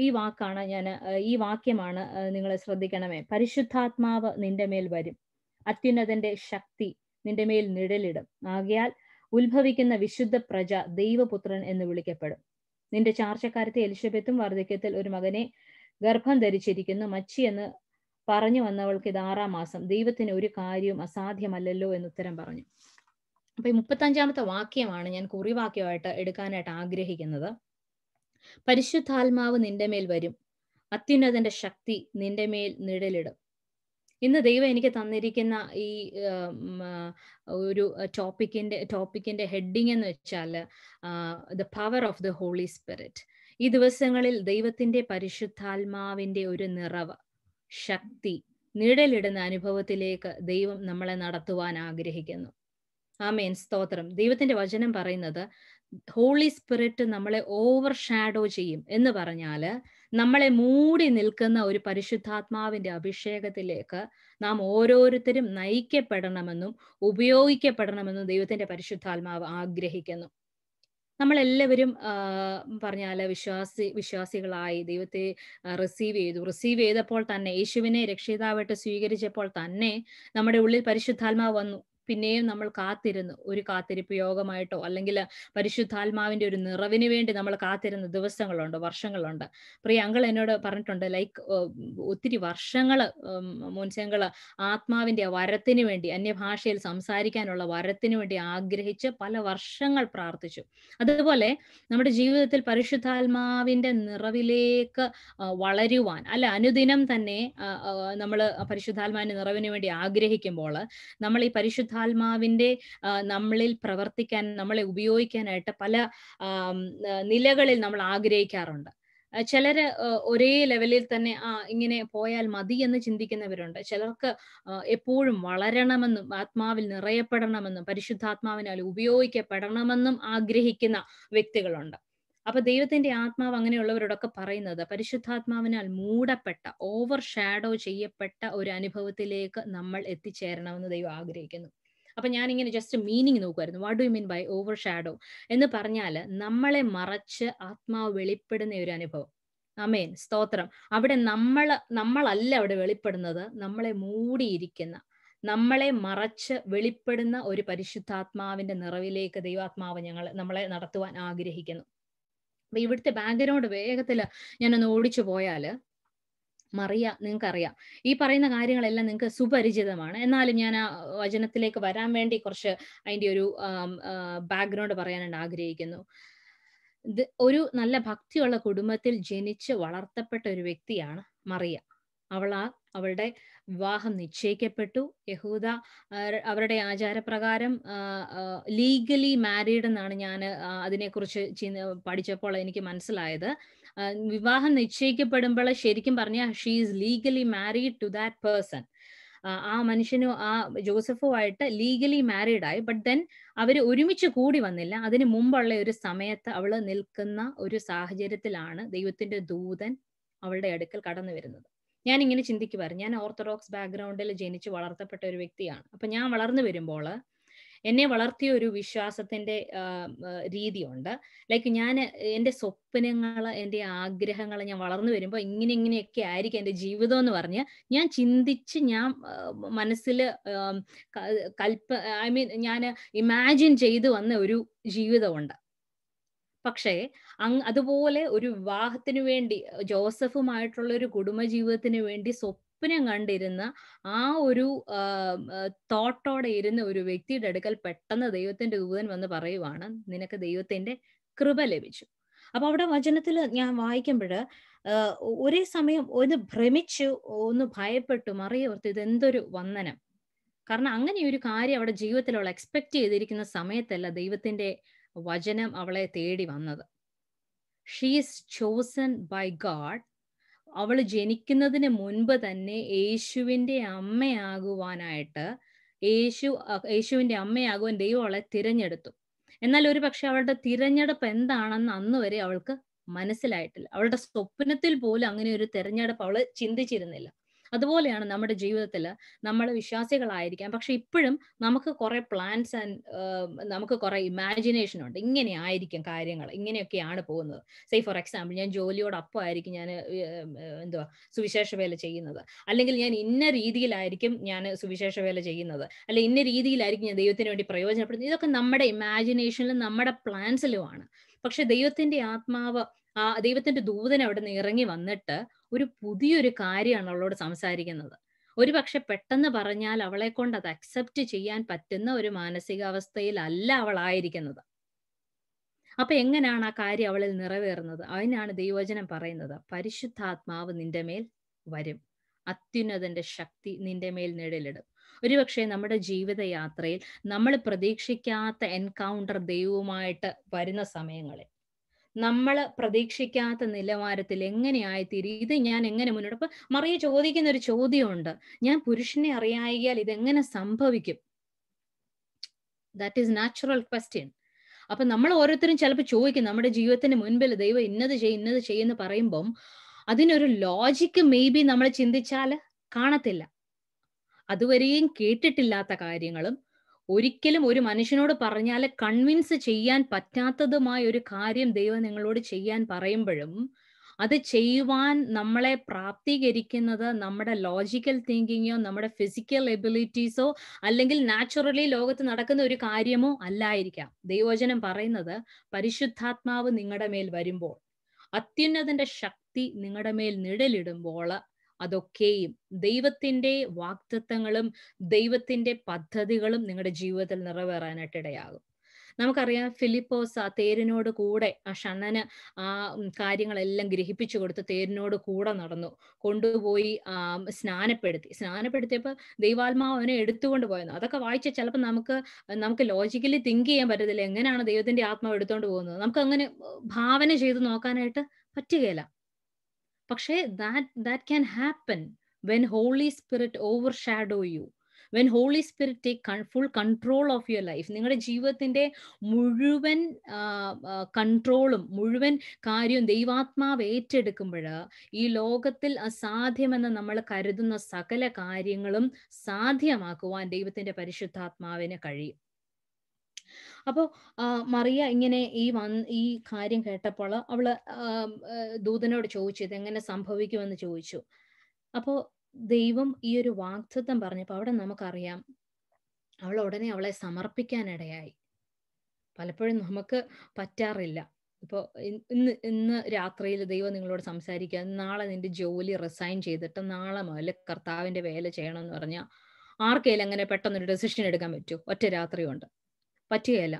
Speaker 1: ഈ വാക്കാണ് ഞാൻ ഈ വാക്യമാണ് നിങ്ങൾ ശ്രദ്ധിക്കണമേ പരിശുദ്ധാത്മാവ് നിന്റെ മേൽ വരും അത്യുന്നതന്റെ ശക്തി നിന്റെ മേൽ നിഴലിടും ആകയാൽ ഉത്ഭവിക്കുന്ന വിശുദ്ധ പ്രജ ദൈവപുത്രൻ എന്ന് വിളിക്കപ്പെടും നിന്റെ ചാർച്ചക്കാരത്തെ എലിസബത്തും വാർദ്ധക്യത്തിൽ ഒരു മകനെ ഗർഭം ധരിച്ചിരിക്കുന്നു മച്ചി എന്ന് പറഞ്ഞു വന്നവൾക്ക് ഇത് ആറാം മാസം ദൈവത്തിന് ഒരു കാര്യവും അസാധ്യമല്ലല്ലോ എന്ന് ഉത്തരം പറഞ്ഞു അപ്പൊ ഈ മുപ്പത്തഞ്ചാമത്തെ വാക്യമാണ് ഞാൻ കുറിവാക്യമായിട്ട് എടുക്കാനായിട്ട് ആഗ്രഹിക്കുന്നത് പരിശുദ്ധാത്മാവ് നിന്റെ മേൽ വരും അത്യുന്നതന്റെ ശക്തി നിന്റെ മേൽ നിഴലിടും ഇന്ന് ദൈവം എനിക്ക് തന്നിരിക്കുന്ന ഈ ഒരു ടോപ്പിക്കിന്റെ ടോപ്പിക്കിന്റെ ഹെഡിങ് എന്ന് വെച്ചാൽ the power of the Holy Spirit ഈ ദിവസങ്ങളിൽ ദൈവത്തിന്റെ പരിശുദ്ധാത്മാവിന്റെ ഒരു നിറവ് ശക്തി നിഴലിടുന്ന അനുഭവത്തിലേക്ക് ദൈവം നമ്മളെ നടത്തുവാൻ ആഗ്രഹിക്കുന്നു ആമേൻ സ്തോത്രം ദൈവത്തിന്റെ വചനം പറയുന്നത് ഹോളി സ്പിരിറ്റ് നമ്മളെ ഓവർ ഷാഡോ ചെയ്യും എന്ന് പറഞ്ഞാല് നമ്മളെ മൂടി നിൽക്കുന്ന ഒരു പരിശുദ്ധാത്മാവിന്റെ അഭിഷേകത്തിലേക്ക് നാം ഓരോരുത്തരും നയിക്കപ്പെടണമെന്നും ഉപയോഗിക്കപ്പെടണമെന്നും ദൈവത്തിന്റെ പരിശുദ്ധാത്മാവ് ആഗ്രഹിക്കുന്നു നമ്മളെല്ലാവരും പറഞ്ഞാൽ വിശ്വാസി വിശ്വാസികളായി ദൈവത്തെ റിസീവ് ചെയ്തു റിസീവ് ചെയ്തപ്പോൾ തന്നെ യേശുവിനെ രക്ഷിതാവായിട്ട് സ്വീകരിച്ചപ്പോൾ തന്നെ നമ്മുടെ ഉള്ളിൽ പരിശുദ്ധാത്മാവ് വന്നു പിന്നെയും നമ്മൾ കാത്തിരുന്നു ഒരു കാത്തിരിപ്പ് യോഗമായിട്ടോ അല്ലെങ്കിൽ പരിശുദ്ധാത്മാവിന്റെ ഒരു നിറവിന് വേണ്ടി നമ്മൾ കാത്തിരുന്ന ദിവസങ്ങളുണ്ട് വർഷങ്ങളുണ്ട് പ്രിയ അങ്കൾ എന്നോട് പറഞ്ഞിട്ടുണ്ട് ലൈക്ക് ഒത്തിരി വർഷങ്ങൾ മുൻസങ്ങൾ ആത്മാവിന്റെ വരത്തിന് വേണ്ടി അന്യഭാഷയിൽ സംസാരിക്കാനുള്ള വരത്തിന് വേണ്ടി ആഗ്രഹിച്ച് പല വർഷങ്ങൾ പ്രാർത്ഥിച്ചു അതുപോലെ നമ്മുടെ ജീവിതത്തിൽ പരിശുദ്ധാത്മാവിന്റെ നിറവിലേക്ക് വളരുവാൻ അല്ല അനുദിനം തന്നെ നമ്മൾ പരിശുദ്ധാത്മാവിന്റെ നിറവിന് വേണ്ടി ആഗ്രഹിക്കുമ്പോൾ നമ്മൾ ഈ പരിശുദ്ധ പരിശുദ്ധാത്മാവിൻ്റെ നമ്മളിൽ പ്രവർത്തിക്കാൻ നമ്മളെ ഉപയോഗിക്കാനായിട്ട് പല നിലകളിൽ നമ്മൾ ആഗ്രഹിക്കാറുണ്ട് ചിലര് ഒരേ ലെവലിൽ തന്നെ ആ ഇങ്ങനെ പോയാൽ മതി എന്ന് ചിന്തിക്കുന്നവരുണ്ട് ചിലർക്ക് എപ്പോഴും വളരണമെന്നും ആത്മാവിൽ നിറയപ്പെടണമെന്നും പരിശുദ്ധാത്മാവിനാൽ ഉപയോഗിക്കപ്പെടണമെന്നും ആഗ്രഹിക്കുന്ന വ്യക്തികളുണ്ട് അപ്പൊ ദൈവത്തിന്റെ ആത്മാവ് അങ്ങനെയുള്ളവരോടൊക്കെ പറയുന്നത് പരിശുദ്ധാത്മാവിനാൽ മൂടപ്പെട്ട ഓവർ ഷാഡോ ചെയ്യപ്പെട്ട ഒരു അനുഭവത്തിലേക്ക് നമ്മൾ എത്തിച്ചേരണമെന്ന് ദൈവം ആഗ്രഹിക്കുന്നു അപ്പൊ ഇങ്ങനെ ജസ്റ്റ് മീനിങ് നോക്കുമായിരുന്നു what do you mean by overshadow എന്ന് പറഞ്ഞാൽ നമ്മളെ മറച്ച് ആത്മാവ് വെളിപ്പെടുന്ന ഒരു അനുഭവം അമേൻ സ്തോത്രം അവിടെ നമ്മൾ നമ്മളല്ല അവിടെ വെളിപ്പെടുന്നത് നമ്മളെ മൂടിയിരിക്കുന്ന നമ്മളെ മറച്ച് വെളിപ്പെടുന്ന ഒരു പരിശുദ്ധാത്മാവിന്റെ നിറവിലേക്ക് ദൈവാത്മാവ് ഞങ്ങൾ നമ്മളെ നടത്തുവാൻ ആഗ്രഹിക്കുന്നു അപ്പൊ ഇവിടുത്തെ ബാക്ക്ഗ്രൗണ്ട് വേഗത്തിൽ ഞാനൊന്ന് ഓടിച്ചു പോയാല് മറിയ നിങ്ങൾക്കറിയാം ഈ പറയുന്ന കാര്യങ്ങളെല്ലാം നിങ്ങൾക്ക് സുപരിചിതമാണ് എന്നാലും ഞാൻ ആ വചനത്തിലേക്ക് വരാൻ വേണ്ടി കുറച്ച് അതിൻ്റെ ഒരു ബാക്ക്ഗ്രൗണ്ട് പറയാനായിട്ട് ആഗ്രഹിക്കുന്നു ഒരു നല്ല ഭക്തിയുള്ള കുടുംബത്തിൽ ജനിച്ച് വളർത്തപ്പെട്ട ഒരു വ്യക്തിയാണ് മറിയ അവൾ ആ അവളുടെ വിവാഹം നിശ്ചയിക്കപ്പെട്ടു യഹൂദ അവരുടെ ആചാരപ്രകാരം ലീഗലി മാരീഡ് എന്നാണ് ഞാൻ അതിനെക്കുറിച്ച് പഠിച്ചപ്പോൾ എനിക്ക് മനസ്സിലായത് വിവാഹം നിശ്ചയിക്കപ്പെടുമ്പോൾ ശരിക്കും പറഞ്ഞാൽ she is legally married to that person ആ മനുഷ്യനു ആ ജോസഫുമായിട്ട് ലീഗലി മാരീഡ് ആയി ബട്ട് ദെൻ അവർ ഒരുമിച്ച് കൂടി വന്നില്ല അതിനു മുമ്പുള്ള ഒരു സമയത്ത് അവൾ നിൽക്കുന്ന ഒരു സാഹചര്യത്തിലാണ് ദൈവത്തിന്റെ ദൂതൻ അവളുടെ അടുക്കൽ കടന്നു വരുന്നത് ഞാൻ ഇങ്ങനെ ചിന്തിക്കുമായിരുന്നു ഞാൻ ഓർത്തഡോക്സ് ബാക്ക്ഗ്രൗണ്ടിൽ ജനിച്ച് വളർത്തപ്പെട്ട ഒരു വ്യക്തിയാണ് അപ്പൊ ഞാൻ വളർന്നു വരുമ്പോൾ എന്നെ വളർത്തിയ ഒരു വിശ്വാസത്തിന്റെ രീതിയുണ്ട് ലൈക്ക് ഞാൻ എൻ്റെ സ്വപ്നങ്ങൾ എൻ്റെ ആഗ്രഹങ്ങൾ ഞാൻ വളർന്നു വരുമ്പോൾ ഇങ്ങനെ ഇങ്ങനെയൊക്കെ ആയിരിക്കും എൻ്റെ ജീവിതം എന്ന് പറഞ്ഞ് ഞാൻ ചിന്തിച്ച് ഞാൻ മനസ്സിൽ കൽപ്പ ഐ മീൻ ഞാൻ ഇമാജിൻ ചെയ്തു വന്ന ഒരു ജീവിതമുണ്ട് പക്ഷേ അതുപോലെ ഒരു വിവാഹത്തിന് വേണ്ടി ജോസഫുമായിട്ടുള്ള ഒരു കുടുംബ ജീവിതത്തിന് വേണ്ടി സ്വപ്നം സ്വപ്നം കണ്ടിരുന്ന ആ ഒരു തോട്ടോടെ ഇരുന്ന ഒരു വ്യക്തിയുടെ അടുക്കൽ പെട്ടെന്ന് ദൈവത്തിന്റെ ദൂതൻ വന്ന് പറയുവാണ് നിനക്ക് ദൈവത്തിന്റെ കൃപ ലഭിച്ചു അപ്പൊ അവിടെ വചനത്തിൽ ഞാൻ വായിക്കുമ്പോൾ ഒരേ സമയം ഒന്ന് ഭ്രമിച്ചു ഒന്ന് ഭയപ്പെട്ടു മറിയോർത്ത് ഇതെന്തൊരു വന്ദനം കാരണം അങ്ങനെ ഒരു കാര്യം അവിടെ ജീവിതത്തിൽ അവൾ എക്സ്പെക്ട് ചെയ്തിരിക്കുന്ന സമയത്തല്ല ദൈവത്തിന്റെ വചനം അവളെ തേടി വന്നത് she is chosen by God അവൾ ജനിക്കുന്നതിന് മുൻപ് തന്നെ യേശുവിൻ്റെ അമ്മയാകുവാനായിട്ട് യേശു യേശുവിൻ്റെ അമ്മയാകുവാൻ ദൈവം അവളെ തിരഞ്ഞെടുത്തു എന്നാൽ ഒരു പക്ഷെ അവളുടെ തിരഞ്ഞെടുപ്പ് എന്താണെന്ന് അന്ന് വരെ അവൾക്ക് മനസ്സിലായിട്ടില്ല അവളുടെ സ്വപ്നത്തിൽ പോലും അങ്ങനെ ഒരു തിരഞ്ഞെടുപ്പ് അവൾ ചിന്തിച്ചിരുന്നില്ല അതുപോലെയാണ് നമ്മുടെ ജീവിതത്തിൽ നമ്മൾ വിശ്വാസികളായിരിക്കാം പക്ഷെ ഇപ്പോഴും നമുക്ക് കുറെ പ്ലാൻസ് ആൻഡ് നമുക്ക് കുറെ ഇമാജിനേഷൻ ഉണ്ട് ഇങ്ങനെ ആയിരിക്കും കാര്യങ്ങൾ ഇങ്ങനെയൊക്കെയാണ് പോകുന്നത് സേ ഫോർ എക്സാമ്പിൾ ഞാൻ ജോലിയോടൊപ്പം ആയിരിക്കും ഞാൻ എന്തുവാ സുവിശേഷ വേല ചെയ്യുന്നത് അല്ലെങ്കിൽ ഞാൻ ഇന്ന രീതിയിലായിരിക്കും ഞാൻ സുവിശേഷ വേല ചെയ്യുന്നത് അല്ല ഇന്ന രീതിയിലായിരിക്കും ഞാൻ ദൈവത്തിന് വേണ്ടി പ്രയോജനപ്പെടുന്നത് ഇതൊക്കെ നമ്മുടെ ഇമാജിനേഷനിലും നമ്മുടെ പ്ലാൻസിലുമാണ് പക്ഷെ ദൈവത്തിന്റെ ആത്മാവ് ആ ദൈവത്തിന്റെ ദൂതൻ അവിടെ നിന്ന് ഇറങ്ങി വന്നിട്ട് ഒരു പുതിയൊരു കാര്യമാണ് അവളോട് സംസാരിക്കുന്നത് ഒരു പക്ഷെ പെട്ടെന്ന് പറഞ്ഞാൽ അവളെ കൊണ്ട് അത് അക്സെപ്റ്റ് ചെയ്യാൻ പറ്റുന്ന ഒരു മാനസികാവസ്ഥയിലല്ല അവളായിരിക്കുന്നത് അപ്പൊ എങ്ങനെയാണ് ആ കാര്യം അവളിൽ നിറവേറുന്നത് അതിനാണ് ദൈവചനം പറയുന്നത് പരിശുദ്ധാത്മാവ് നിന്റെ മേൽ വരും അത്യുന്നതന്റെ ശക്തി നിന്റെ മേൽ നിഴലിടും പക്ഷേ നമ്മുടെ ജീവിതയാത്രയിൽ നമ്മൾ പ്രതീക്ഷിക്കാത്ത എൻകൗണ്ടർ ദൈവവുമായിട്ട് വരുന്ന സമയങ്ങളിൽ നമ്മൾ പ്രതീക്ഷിക്കാത്ത നിലവാരത്തിൽ എങ്ങനെയായിത്തീരും ഇത് ഞാൻ എങ്ങനെ മുന്നോട്ട് അപ്പൊ മറിയ ചോദിക്കുന്ന ഒരു ചോദ്യമുണ്ട് ഞാൻ പുരുഷനെ അറിയായാൽ ഇതെങ്ങനെ സംഭവിക്കും ദാറ്റ് ഈസ് നാച്ചുറൽ ക്വസ്റ്റ്യൻ അപ്പൊ നമ്മൾ ഓരോരുത്തരും ചിലപ്പോൾ ചോദിക്കും നമ്മുടെ ജീവിതത്തിന് മുൻപിൽ ദൈവം ഇന്നത് ചെയ്യും ഇന്നത് ചെയ്യുമെന്ന് പറയുമ്പം അതിനൊരു ലോജിക്ക് മേ ബി നമ്മൾ ചിന്തിച്ചാൽ കാണത്തില്ല അതുവരെയും കേട്ടിട്ടില്ലാത്ത കാര്യങ്ങളും ഒരിക്കലും ഒരു മനുഷ്യനോട് പറഞ്ഞാൽ കൺവിൻസ് ചെയ്യാൻ പറ്റാത്തതുമായ ഒരു കാര്യം ദൈവം നിങ്ങളോട് ചെയ്യാൻ പറയുമ്പോഴും അത് ചെയ്യുവാൻ നമ്മളെ പ്രാപ്തീകരിക്കുന്നത് നമ്മുടെ ലോജിക്കൽ തിങ്കിങ്ങോ നമ്മുടെ ഫിസിക്കൽ എബിലിറ്റീസോ അല്ലെങ്കിൽ നാച്ചുറലി ലോകത്ത് നടക്കുന്ന ഒരു കാര്യമോ അല്ലായിരിക്കാം ദൈവവചനം പറയുന്നത് പരിശുദ്ധാത്മാവ് നിങ്ങളുടെ മേൽ വരുമ്പോൾ അത്യുന്നതിന്റെ ശക്തി നിങ്ങളുടെ മേൽ നിഴലിടുമ്പോൾ അതൊക്കെയും ദൈവത്തിൻ്റെ വാക്തത്വങ്ങളും ദൈവത്തിൻ്റെ പദ്ധതികളും നിങ്ങളുടെ ജീവിതത്തിൽ നിറവേറാനായിട്ട് ഇടയാകും നമുക്കറിയാം ഫിലിപ്പോസ് ആ തേരിനോട് കൂടെ ആ ഷണ്ണന് ആ കാര്യങ്ങളെല്ലാം ഗ്രഹിപ്പിച്ചു കൊടുത്ത് തേരിനോട് കൂടെ നടന്നു കൊണ്ടുപോയി സ്നാനപ്പെടുത്തി സ്നാനപ്പെടുത്തിയപ്പോൾ ദൈവാത്മാവ് അവനെ എടുത്തുകൊണ്ട് പോയെന്ന് അതൊക്കെ വായിച്ച ചിലപ്പോൾ നമുക്ക് നമുക്ക് ലോജിക്കലി തിങ്ക് ചെയ്യാൻ പറ്റത്തില്ല എങ്ങനെയാണ് ദൈവത്തിന്റെ ആത്മാവ് എടുത്തുകൊണ്ട് പോകുന്നത് നമുക്ക് അങ്ങനെ ഭാവന ചെയ്ത് നോക്കാനായിട്ട് പറ്റുകയില്ല പക്ഷേ that that can happen when Holy Spirit overshadow you when Holy Spirit take full control of your life നിങ്ങളുടെ ജീവിതത്തിന്റെ മുഴുവൻ കൺട്രോളും മുഴുവൻ കാര്യവും ദൈവാത്മാവ് ഏറ്റെടുക്കുമ്പോൾ ഈ ലോകത്തിൽ അസാധ്യമെന്ന് നമ്മൾ കരുതുന്ന സകല കാര്യങ്ങളും സാധ്യമാക്കുവാൻ ദൈവത്തിന്റെ പരിശുദ്ധാത്മാവിന് കഴിയും അപ്പോൾ മറിയ ഇങ്ങനെ ഈ വൻ ഈ കാര്യം കേട്ടപ്പോൾ അവള് ദൂതനോട് ചോദിച്ചു ഇതെങ്ങനെ സംഭവിക്കുമെന്ന് ചോദിച്ചു അപ്പോൾ ദൈവം ഈ ഒരു വാക്തത്വം പറഞ്ഞപ്പോൾ അവിടെ നമുക്കറിയാം അവൾ ഉടനെ അവളെ സമർപ്പിക്കാനിടയായി പലപ്പോഴും നമുക്ക് പറ്റാറില്ല ഇപ്പോ ഇന്ന് ഇന്ന് രാത്രിയിൽ ദൈവം നിങ്ങളോട് സംസാരിക്കുക നാളെ നിന്റെ ജോലി റിസൈൻ ചെയ്തിട്ട് നാളെ മുതൽ കർത്താവിന്റെ വേല ചെയ്യണമെന്ന് പറഞ്ഞാൽ ആർക്കെങ്കിലും അങ്ങനെ പെട്ടെന്നൊരു ഡെസിഷൻ എടുക്കാൻ പറ്റുമോ ഒറ്റ രാത്രി കൊണ്ട് പറ്റുകയില്ല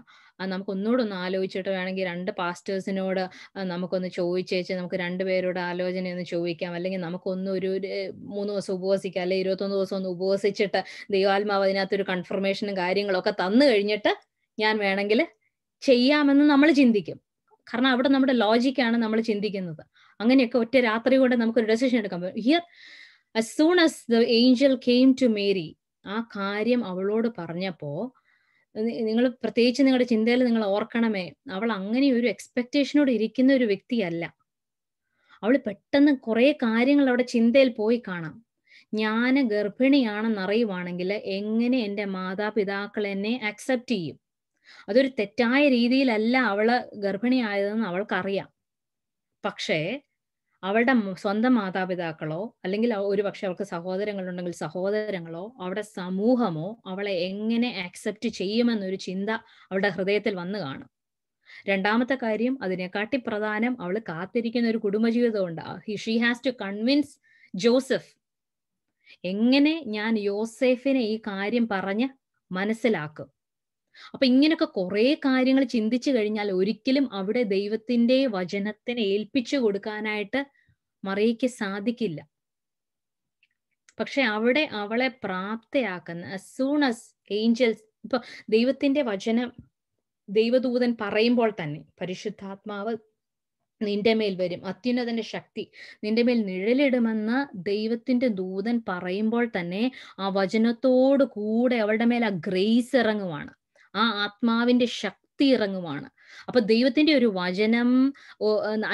Speaker 1: നമുക്കൊന്നുകൂടെ ഒന്ന് ആലോചിച്ചിട്ട് വേണമെങ്കിൽ രണ്ട് പാസ്റ്റേഴ്സിനോട് നമുക്കൊന്ന് ചോദിച്ചേച്ച് നമുക്ക് രണ്ടുപേരോട് ഒന്ന് ചോദിക്കാം അല്ലെങ്കിൽ നമുക്കൊന്ന് ഒരു മൂന്ന് ദിവസം ഉപവസിക്കാം അല്ലെങ്കിൽ ഇരുപത്തൊന്ന് ദിവസം ഒന്ന് ഉപവസിച്ചിട്ട് ദൈവാത്മാവ് അതിനകത്തൊരു കൺഫർമേഷനും കാര്യങ്ങളൊക്കെ തന്നു കഴിഞ്ഞിട്ട് ഞാൻ വേണമെങ്കിൽ ചെയ്യാമെന്ന് നമ്മൾ ചിന്തിക്കും കാരണം അവിടെ നമ്മുടെ ലോജിക്കാണ് നമ്മൾ ചിന്തിക്കുന്നത് അങ്ങനെയൊക്കെ ഒറ്റ രാത്രി കൊണ്ട് നമുക്കൊരു ഡെസിഷൻ എടുക്കാൻ പറ്റും here as soon as the angel came to ആ കാര്യം അവളോട് പറഞ്ഞപ്പോൾ നിങ്ങൾ പ്രത്യേകിച്ച് നിങ്ങളുടെ ചിന്തയിൽ നിങ്ങൾ ഓർക്കണമേ അവൾ അങ്ങനെ ഒരു എക്സ്പെക്റ്റേഷനോട് ഇരിക്കുന്ന ഒരു വ്യക്തിയല്ല അവൾ പെട്ടെന്ന് കുറേ കാര്യങ്ങൾ അവിടെ ചിന്തയിൽ പോയി കാണാം ഞാൻ ഗർഭിണിയാണെന്നറിയുവാണെങ്കിൽ എങ്ങനെ എൻ്റെ മാതാപിതാക്കൾ എന്നെ അക്സെപ്റ്റ് ചെയ്യും അതൊരു തെറ്റായ രീതിയിലല്ല അവള് ഗർഭിണിയായതെന്ന് അവൾക്കറിയാം പക്ഷേ അവരുടെ സ്വന്തം മാതാപിതാക്കളോ അല്ലെങ്കിൽ ഒരു പക്ഷെ അവൾക്ക് സഹോദരങ്ങളുണ്ടെങ്കിൽ സഹോദരങ്ങളോ അവിടെ സമൂഹമോ അവളെ എങ്ങനെ ആക്സെപ്റ്റ് ചെയ്യുമെന്നൊരു ചിന്ത അവളുടെ ഹൃദയത്തിൽ വന്നു കാണും രണ്ടാമത്തെ കാര്യം അതിനെക്കാട്ടി പ്രധാനം അവൾ കാത്തിരിക്കുന്ന ഒരു കുടുംബജീവിതമുണ്ട് she has to convince Joseph എങ്ങനെ ഞാൻ യോസെഫിനെ ഈ കാര്യം പറഞ്ഞ് മനസ്സിലാക്കും അപ്പൊ ഇങ്ങനൊക്കെ കുറെ കാര്യങ്ങൾ ചിന്തിച്ചു കഴിഞ്ഞാൽ ഒരിക്കലും അവിടെ ദൈവത്തിന്റെ വചനത്തിനെ ഏൽപ്പിച്ചു കൊടുക്കാനായിട്ട് മറിയയ്ക്ക് സാധിക്കില്ല പക്ഷെ അവിടെ അവളെ പ്രാപ്തയാക്കുന്ന അസ് സൂൺ അസ് ഏഞ്ചൽസ് ഇപ്പൊ ദൈവത്തിന്റെ വചനം ദൈവദൂതൻ പറയുമ്പോൾ തന്നെ പരിശുദ്ധാത്മാവ് നിന്റെ മേൽ വരും അത്യുന്നതന്റെ ശക്തി നിന്റെ മേൽ നിഴലിടുമെന്ന് ദൈവത്തിന്റെ ദൂതൻ പറയുമ്പോൾ തന്നെ ആ വചനത്തോട് കൂടെ അവളുടെ മേൽ ആ ഗ്രേസ് ഇറങ്ങുവാണ് ആ ആത്മാവിന്റെ ശക്തി ഇറങ്ങുമാണ് അപ്പൊ ദൈവത്തിന്റെ ഒരു വചനം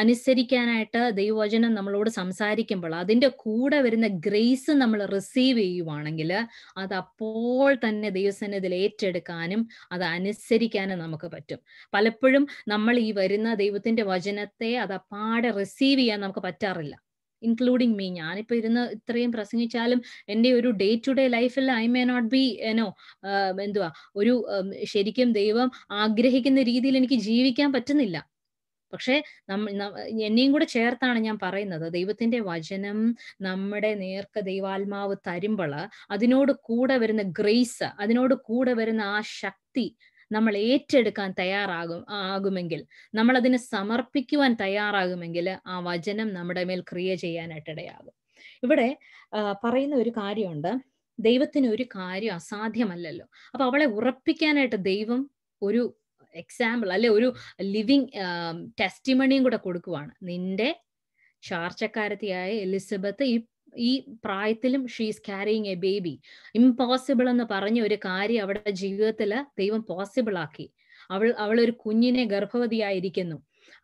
Speaker 1: അനുസരിക്കാനായിട്ട് ദൈവവചനം നമ്മളോട് സംസാരിക്കുമ്പോൾ അതിന്റെ കൂടെ വരുന്ന ഗ്രേസ് നമ്മൾ റിസീവ് ചെയ്യുവാണെങ്കിൽ അത് അപ്പോൾ തന്നെ ദൈവസന്നിധിയിൽ ഏറ്റെടുക്കാനും അത് അനുസരിക്കാനും നമുക്ക് പറ്റും പലപ്പോഴും നമ്മൾ ഈ വരുന്ന ദൈവത്തിന്റെ വചനത്തെ അത് അപ്പാടെ റിസീവ് ചെയ്യാൻ നമുക്ക് പറ്റാറില്ല ഇൻക്ലൂഡിങ് മീ ഞാനിപ്പോ ഇരുന്ന് ഇത്രയും പ്രസംഗിച്ചാലും എൻ്റെ ഒരു ഡേ ടു ഡേ ലൈഫിൽ I may not be enough എന്തുവാ ഒരു ശരിക്കും ദൈവം ആഗ്രഹിക്കുന്ന രീതിയിൽ എനിക്ക് ജീവിക്കാൻ പറ്റുന്നില്ല പക്ഷേ എന്നെയും കൂടെ ചേർത്താണ് ഞാൻ പറയുന്നത് ദൈവത്തിന്റെ വചനം നമ്മുടെ നേർക്ക് ദൈവാത്മാവ് തരുമ്പോൾ അതിനോട് കൂടെ വരുന്ന ഗ്രേസ് അതിനോട് കൂടെ വരുന്ന ആ ശക്തി നമ്മൾ ഏറ്റെടുക്കാൻ തയ്യാറാകും ആകുമെങ്കിൽ നമ്മൾ അതിനെ സമർപ്പിക്കുവാൻ തയ്യാറാകുമെങ്കിൽ ആ വചനം നമ്മുടെ മേൽ ക്രിയ ചെയ്യാനായിട്ടിടയാകും ഇവിടെ പറയുന്ന ഒരു കാര്യമുണ്ട് ദൈവത്തിന് ഒരു കാര്യം അസാധ്യമല്ലല്ലോ അപ്പൊ അവളെ ഉറപ്പിക്കാനായിട്ട് ദൈവം ഒരു എക്സാമ്പിൾ അല്ലെ ഒരു ലിവിങ് ടെസ്റ്റിമണിയും കൂടെ കൊടുക്കുവാണ് നിന്റെ ചാർച്ചക്കാരത്തിയായ എലിസബത്ത് ഇപ്പൊ ഈ പ്രായത്തിലും she's carrying a baby impossible എന്ന് പറഞ്ഞ ഒരു കാര്യം അവളുടെ ജീവിതത്തിൽ ദൈവം പോസിബിൾ ആക്കി അവൾ അവളൊരു കുഞ്ഞിനെ ഗർഭവതിയായിരിക്കുന്നു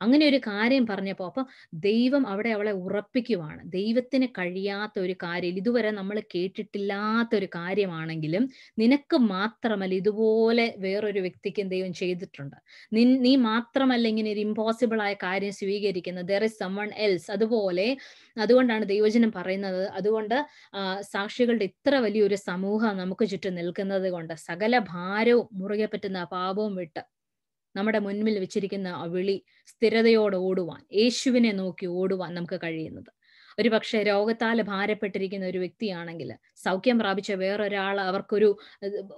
Speaker 1: അങ്ങനെ ഒരു കാര്യം പറഞ്ഞപ്പോൾ അപ്പം ദൈവം അവിടെ അവളെ ഉറപ്പിക്കുവാണ് ദൈവത്തിന് കഴിയാത്ത ഒരു കാര്യം ഇതുവരെ നമ്മൾ കേട്ടിട്ടില്ലാത്ത ഒരു കാര്യമാണെങ്കിലും നിനക്ക് മാത്രമല്ല ഇതുപോലെ വേറൊരു വ്യക്തിക്കും ദൈവം ചെയ്തിട്ടുണ്ട് നിൻ നീ മാത്രമല്ല ഇങ്ങനെ ഒരു ഇമ്പോസിബിൾ ആയ കാര്യം സ്വീകരിക്കുന്നത് ദർ ഇസ് സംവൺ എൽസ് അതുപോലെ അതുകൊണ്ടാണ് ദൈവജനം പറയുന്നത് അതുകൊണ്ട് സാക്ഷികളുടെ ഇത്ര വലിയൊരു സമൂഹം നമുക്ക് ചുറ്റും നിൽക്കുന്നത് കൊണ്ട് സകല ഭാരവും മുറുകെ പറ്റുന്ന പാപവും വിട്ട് നമ്മുടെ മുൻപിൽ വെച്ചിരിക്കുന്ന ആ വിളി സ്ഥിരതയോടെ ഓടുവാൻ യേശുവിനെ നോക്കി ഓടുവാൻ നമുക്ക് കഴിയുന്നത് ഒരു പക്ഷെ രോഗത്താൽ ഭാരപ്പെട്ടിരിക്കുന്ന ഒരു വ്യക്തിയാണെങ്കിൽ സൗഖ്യം പ്രാപിച്ച വേറൊരാൾ അവർക്കൊരു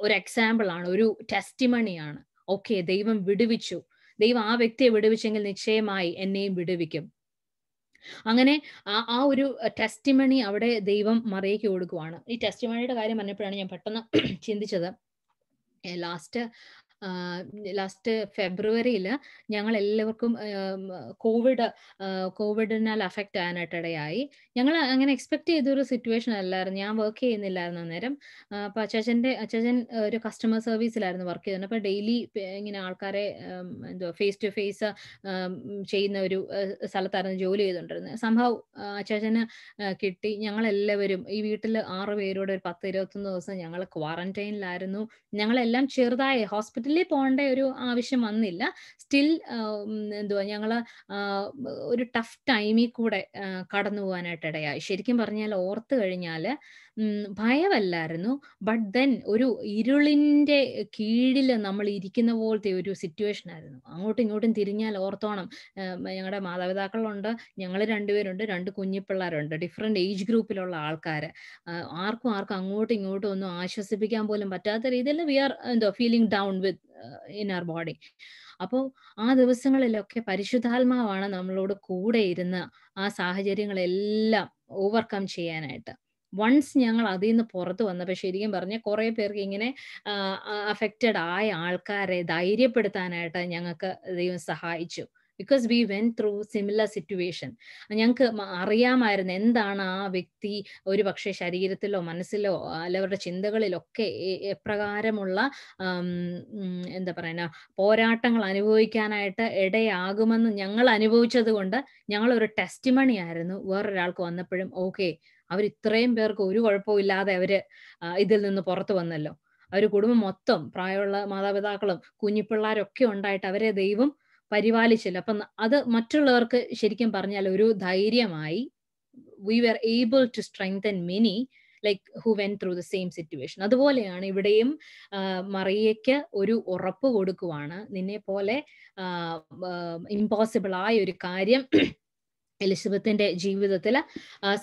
Speaker 1: ഒരു എക്സാമ്പിൾ ആണ് ഒരു ടെസ്റ്റിമണിയാണ് ഓക്കെ ദൈവം വിടുവിച്ചു ദൈവം ആ വ്യക്തിയെ വിടുവിച്ചെങ്കിൽ നിശ്ചയമായി എന്നെയും വിടുവിക്കും അങ്ങനെ ആ ആ ഒരു ടെസ്റ്റിമണി അവിടെ ദൈവം മറിയേക്ക് കൊടുക്കുവാണ് ഈ ടെസ്റ്റിമണിയുടെ കാര്യം പറഞ്ഞപ്പോഴാണ് ഞാൻ പെട്ടെന്ന് ചിന്തിച്ചത് ലാസ്റ്റ് ലാസ്റ്റ് ഫെബ്രുവരിയിൽ ഞങ്ങൾ എല്ലാവർക്കും കോവിഡ് കോവിഡിനാൽ അഫക്റ്റ് ഇടയായി ഞങ്ങൾ അങ്ങനെ എക്സ്പെക്ട് ചെയ്തൊരു സിറ്റുവേഷൻ അല്ലായിരുന്നു ഞാൻ വർക്ക് ചെയ്യുന്നില്ലായിരുന്നു അന്നേരം അപ്പം അച്ചാച്ചൻ്റെ അച്ചാച്ചൻ ഒരു കസ്റ്റമർ സർവീസിലായിരുന്നു വർക്ക് ചെയ്തത് അപ്പോൾ ഡെയിലി ഇങ്ങനെ ആൾക്കാരെ എന്തോ ഫേസ് ടു ഫേസ് ചെയ്യുന്ന ഒരു സ്ഥലത്തായിരുന്നു ജോലി ചെയ്തുകൊണ്ടിരുന്നത് സംഭവം അച്ചാച്ചന് കിട്ടി ഞങ്ങളെല്ലാവരും ഈ വീട്ടിൽ ആറ് പേരോട് ഒരു പത്ത് ഇരുപത്തൊന്ന് ദിവസം ഞങ്ങൾ ക്വാറന്റൈനിലായിരുന്നു ഞങ്ങളെല്ലാം ചെറുതായി ഹോസ്പിറ്റൽ ആശുപത്രിയിൽ പോകേണ്ട ഒരു ആവശ്യം വന്നില്ല സ്റ്റിൽ എന്തുവാ ഞങ്ങൾ ഒരു ടഫ് ടൈമിൽ കൂടെ കടന്നു പോകാനായിട്ട് ഇടയായി ശരിക്കും പറഞ്ഞാൽ ഓർത്ത് കഴിഞ്ഞാൽ ഭയമല്ലായിരുന്നു ബട്ട് ദെൻ ഒരു ഇരുളിൻ്റെ കീഴിൽ നമ്മൾ ഇരിക്കുന്ന പോലത്തെ ഒരു സിറ്റുവേഷൻ ആയിരുന്നു അങ്ങോട്ടും ഇങ്ങോട്ടും തിരിഞ്ഞാൽ ഓർത്തോണം ഞങ്ങളുടെ മാതാപിതാക്കളുണ്ട് ഞങ്ങൾ രണ്ടുപേരുണ്ട് രണ്ട് കുഞ്ഞിപ്പിള്ളേരുണ്ട് ഡിഫറെൻ്റ് ഏജ് ഗ്രൂപ്പിലുള്ള ആൾക്കാർ ആർക്കും ആർക്കും അങ്ങോട്ടും ഇങ്ങോട്ടും ഒന്നും ആശ്വസിപ്പിക്കാൻ പോലും പറ്റാത്ത രീതിയിൽ വി ആർ എന്തോ feeling down within our body അപ്പോൾ ആ ദിവസങ്ങളിലൊക്കെ പരിശുദ്ധാത്മാവാണ് നമ്മളോട് കൂടെ ഇരുന്ന് ആ സാഹചര്യങ്ങളെല്ലാം ഓവർകം ചെയ്യാനായിട്ട് വൺസ് ഞങ്ങൾ അതിൽ നിന്ന് പുറത്ത് വന്നപ്പോൾ ശരിക്കും പറഞ്ഞാൽ കുറേ പേർക്ക് ഇങ്ങനെ അഫക്റ്റഡ് ആയ ആൾക്കാരെ ധൈര്യപ്പെടുത്താനായിട്ട് ഞങ്ങൾക്ക് ദൈവം സഹായിച്ചു because we went through similar situation ഞങ്ങൾക്ക് അറിയാമായിരുന്നു എന്താണ് ആ വ്യക്തി ഒരു പക്ഷേ ശരീരത്തിലോ മനസ്സിലോ അല്ലവരുടെ ചിന്തകളിലൊക്കെ എപ്രകാരമുള്ള എന്താ പറയുന്ന പോരാട്ടങ്ങൾ അനുഭവിക്കാനായിട്ട് ഇടയാകുമെന്ന് ഞങ്ങൾ അനുഭവിച്ചത് കൊണ്ട് ഞങ്ങളൊരു ടെസ്റ്റിമണി ആയിരുന്നു വേറൊരാൾക്ക് വന്നപ്പോഴും ഓക്കെ അവർ ഇത്രയും പേർക്ക് ഒരു കുഴപ്പവും ഇല്ലാതെ അവര് ഇതിൽ നിന്ന് പുറത്തു വന്നല്ലോ അവർ കുടുംബം മൊത്തം പ്രായമുള്ള മാതാപിതാക്കളും കുഞ്ഞിപ്പിള്ളാരൊക്കെ ഉണ്ടായിട്ട് അവരെ ദൈവം പരിപാലിച്ചല്ലോ അപ്പം അത് മറ്റുള്ളവർക്ക് ശരിക്കും പറഞ്ഞാൽ ഒരു ധൈര്യമായി we are able to strengthen many like who went through the same situation അതുപോലെയാണ് ഇവിടെയും മറിയയ്ക്ക് ഒരു ഉറപ്പ് കൊടുക്കുവാണ് നിന്നെ പോലെ ഇമ്പോസിബിൾ ആയ ഒരു കാര്യം എലിസബത്തിന്റെ ജീവിതത്തിൽ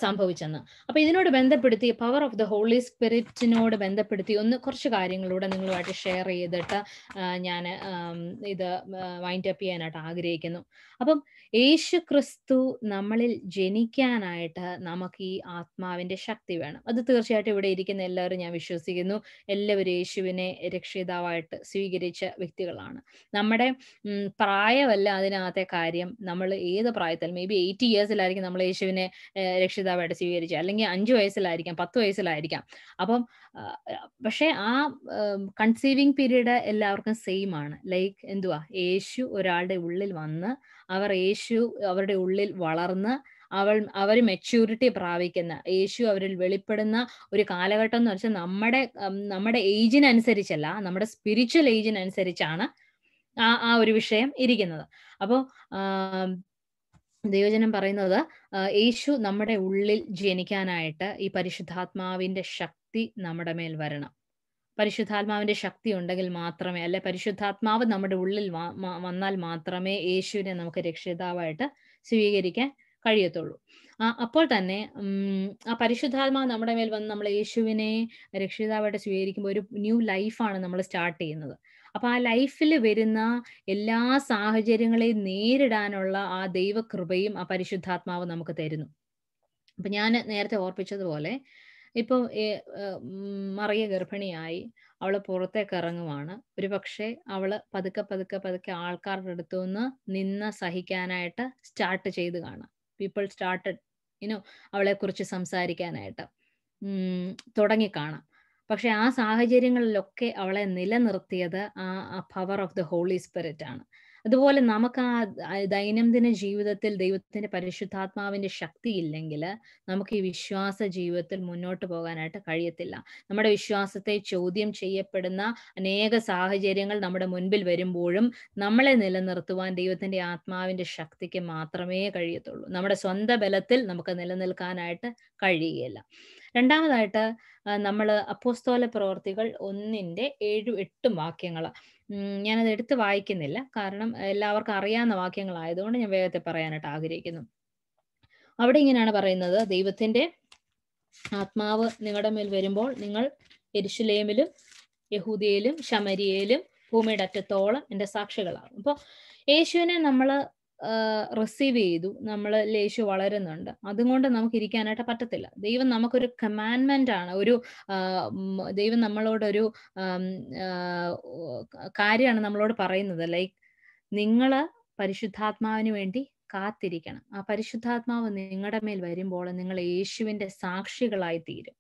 Speaker 1: സംഭവിച്ചെന്ന് അപ്പൊ ഇതിനോട് ബന്ധപ്പെടുത്തി പവർ ഓഫ് ദ ഹോളി സ്പിരിറ്റിനോട് ബന്ധപ്പെടുത്തി ഒന്ന് കുറച്ച് കാര്യങ്ങളൂടെ നിങ്ങളുമായിട്ട് ഷെയർ ചെയ്തിട്ട് ഞാൻ ഇത് വൈൻഡ് അപ്പ് ചെയ്യാനായിട്ട് ആഗ്രഹിക്കുന്നു അപ്പം യേശു ക്രിസ്തു നമ്മളിൽ ജനിക്കാനായിട്ട് നമുക്ക് ഈ ആത്മാവിന്റെ ശക്തി വേണം അത് തീർച്ചയായിട്ടും ഇവിടെ ഇരിക്കുന്ന എല്ലാവരും ഞാൻ വിശ്വസിക്കുന്നു എല്ലാവരും യേശുവിനെ രക്ഷിതാവായിട്ട് സ്വീകരിച്ച വ്യക്തികളാണ് നമ്മുടെ പ്രായമല്ല അതിനകത്തെ കാര്യം നമ്മൾ ഏത് പ്രായത്തിൽ മേ ബി എയ്റ്റ് ഇയേഴ്സിലായിരിക്കും നമ്മൾ യേശുവിനെ രക്ഷിതാവായിട്ട് സ്വീകരിച്ചത് അല്ലെങ്കിൽ അഞ്ച് വയസ്സിലായിരിക്കാം പത്ത് വയസ്സിലായിരിക്കാം അപ്പം പക്ഷേ ആ കൺസീവിങ് പീരീഡ് എല്ലാവർക്കും സെയിം ആണ് ലൈക്ക് എന്തുവാ യേശു ഒരാളുടെ ഉള്ളിൽ വന്ന് അവർ യേശു അവരുടെ ഉള്ളിൽ വളർന്ന് അവൾ അവർ മെച്യൂരിറ്റി പ്രാപിക്കുന്ന യേശു അവരിൽ വെളിപ്പെടുന്ന ഒരു കാലഘട്ടം എന്ന് വെച്ചാൽ നമ്മുടെ നമ്മുടെ ഏജിനനുസരിച്ചല്ല നമ്മുടെ സ്പിരിച്വൽ ഏജിനനുസരിച്ചാണ് ആ ആ ഒരു വിഷയം ഇരിക്കുന്നത് അപ്പോൾ ദൈവജനം പറയുന്നത് യേശു നമ്മുടെ ഉള്ളിൽ ജനിക്കാനായിട്ട് ഈ പരിശുദ്ധാത്മാവിന്റെ ശക്തി നമ്മുടെ മേൽ വരണം പരിശുദ്ധാത്മാവിന്റെ ശക്തി ഉണ്ടെങ്കിൽ മാത്രമേ അല്ലെ പരിശുദ്ധാത്മാവ് നമ്മുടെ ഉള്ളിൽ വന്നാൽ മാത്രമേ യേശുവിനെ നമുക്ക് രക്ഷിതാവായിട്ട് സ്വീകരിക്കാൻ കഴിയത്തുള്ളൂ അപ്പോൾ തന്നെ ആ പരിശുദ്ധാത്മാവ് നമ്മുടെ മേൽ വന്ന് നമ്മൾ യേശുവിനെ രക്ഷിതാവായിട്ട് സ്വീകരിക്കുമ്പോൾ ഒരു ന്യൂ ലൈഫാണ് നമ്മൾ സ്റ്റാർട്ട് ചെയ്യുന്നത് അപ്പൊ ആ ലൈഫിൽ വരുന്ന എല്ലാ സാഹചര്യങ്ങളെയും നേരിടാനുള്ള ആ ദൈവകൃപയും ആ പരിശുദ്ധാത്മാവ് നമുക്ക് തരുന്നു അപ്പൊ ഞാൻ നേരത്തെ ഓർപ്പിച്ചതുപോലെ ഇപ്പൊ മറിയ ഗർഭിണിയായി അവള് പുറത്തേക്ക് ഇറങ്ങുവാണ് ഒരു പക്ഷേ അവള് പതുക്കെ പതുക്കെ പതുക്കെ ആൾക്കാരുടെ അടുത്തു നിന്ന് നിന്ന് സഹിക്കാനായിട്ട് സ്റ്റാർട്ട് ചെയ്ത് കാണാം പീപ്പിൾ സ്റ്റാർട്ടഡ് ഇനോ അവളെ കുറിച്ച് സംസാരിക്കാനായിട്ട് തുടങ്ങി കാണാം പക്ഷെ ആ സാഹചര്യങ്ങളിലൊക്കെ അവളെ നിലനിർത്തിയത് ആ power of the Holy Spirit ആണ് അതുപോലെ നമുക്ക് ആ ദൈനംദിന ജീവിതത്തിൽ ദൈവത്തിന്റെ പരിശുദ്ധാത്മാവിന്റെ ശക്തി ഇല്ലെങ്കിൽ നമുക്ക് ഈ വിശ്വാസ ജീവിതത്തിൽ മുന്നോട്ട് പോകാനായിട്ട് കഴിയത്തില്ല നമ്മുടെ വിശ്വാസത്തെ ചോദ്യം ചെയ്യപ്പെടുന്ന അനേക സാഹചര്യങ്ങൾ നമ്മുടെ മുൻപിൽ വരുമ്പോഴും നമ്മളെ നിലനിർത്തുവാൻ ദൈവത്തിന്റെ ആത്മാവിന്റെ ശക്തിക്ക് മാത്രമേ കഴിയത്തുള്ളൂ നമ്മുടെ സ്വന്തം ബലത്തിൽ നമുക്ക് നിലനിൽക്കാനായിട്ട് കഴിയുകയില്ല രണ്ടാമതായിട്ട് നമ്മൾ അപ്പോസ്തോല പ്രവർത്തികൾ ഒന്നിൻ്റെ ഏഴും എട്ടും വാക്യങ്ങൾ ഞാനത് എടുത്ത് വായിക്കുന്നില്ല കാരണം എല്ലാവർക്കും അറിയാവുന്ന വാക്യങ്ങളായതുകൊണ്ട് ഞാൻ വേഗത്തെ പറയാനായിട്ട് ആഗ്രഹിക്കുന്നു അവിടെ ഇങ്ങനെയാണ് പറയുന്നത് ദൈവത്തിൻ്റെ ആത്മാവ് നിങ്ങളുടെ മേൽ വരുമ്പോൾ നിങ്ങൾ എരിശുലേമിലും യഹൂദിയയിലും ശമരിയയിലും ഭൂമിയുടെ അറ്റത്തോളം എൻ്റെ സാക്ഷികളാകും അപ്പോൾ യേശുവിനെ നമ്മൾ റിസീവ് ചെയ്തു നമ്മൾ ലേശു വളരുന്നുണ്ട് അതുകൊണ്ട് നമുക്ക് ഇരിക്കാനായിട്ട് പറ്റത്തില്ല ദൈവം നമുക്കൊരു കമാൻമെന്റ് ആണ് ഒരു ദൈവം നമ്മളോടൊരു കാര്യമാണ് നമ്മളോട് പറയുന്നത് ലൈക്ക് നിങ്ങൾ പരിശുദ്ധാത്മാവിന് വേണ്ടി കാത്തിരിക്കണം ആ പരിശുദ്ധാത്മാവ് നിങ്ങളുടെ മേൽ വരുമ്പോൾ നിങ്ങൾ യേശുവിന്റെ സാക്ഷികളായി തീരും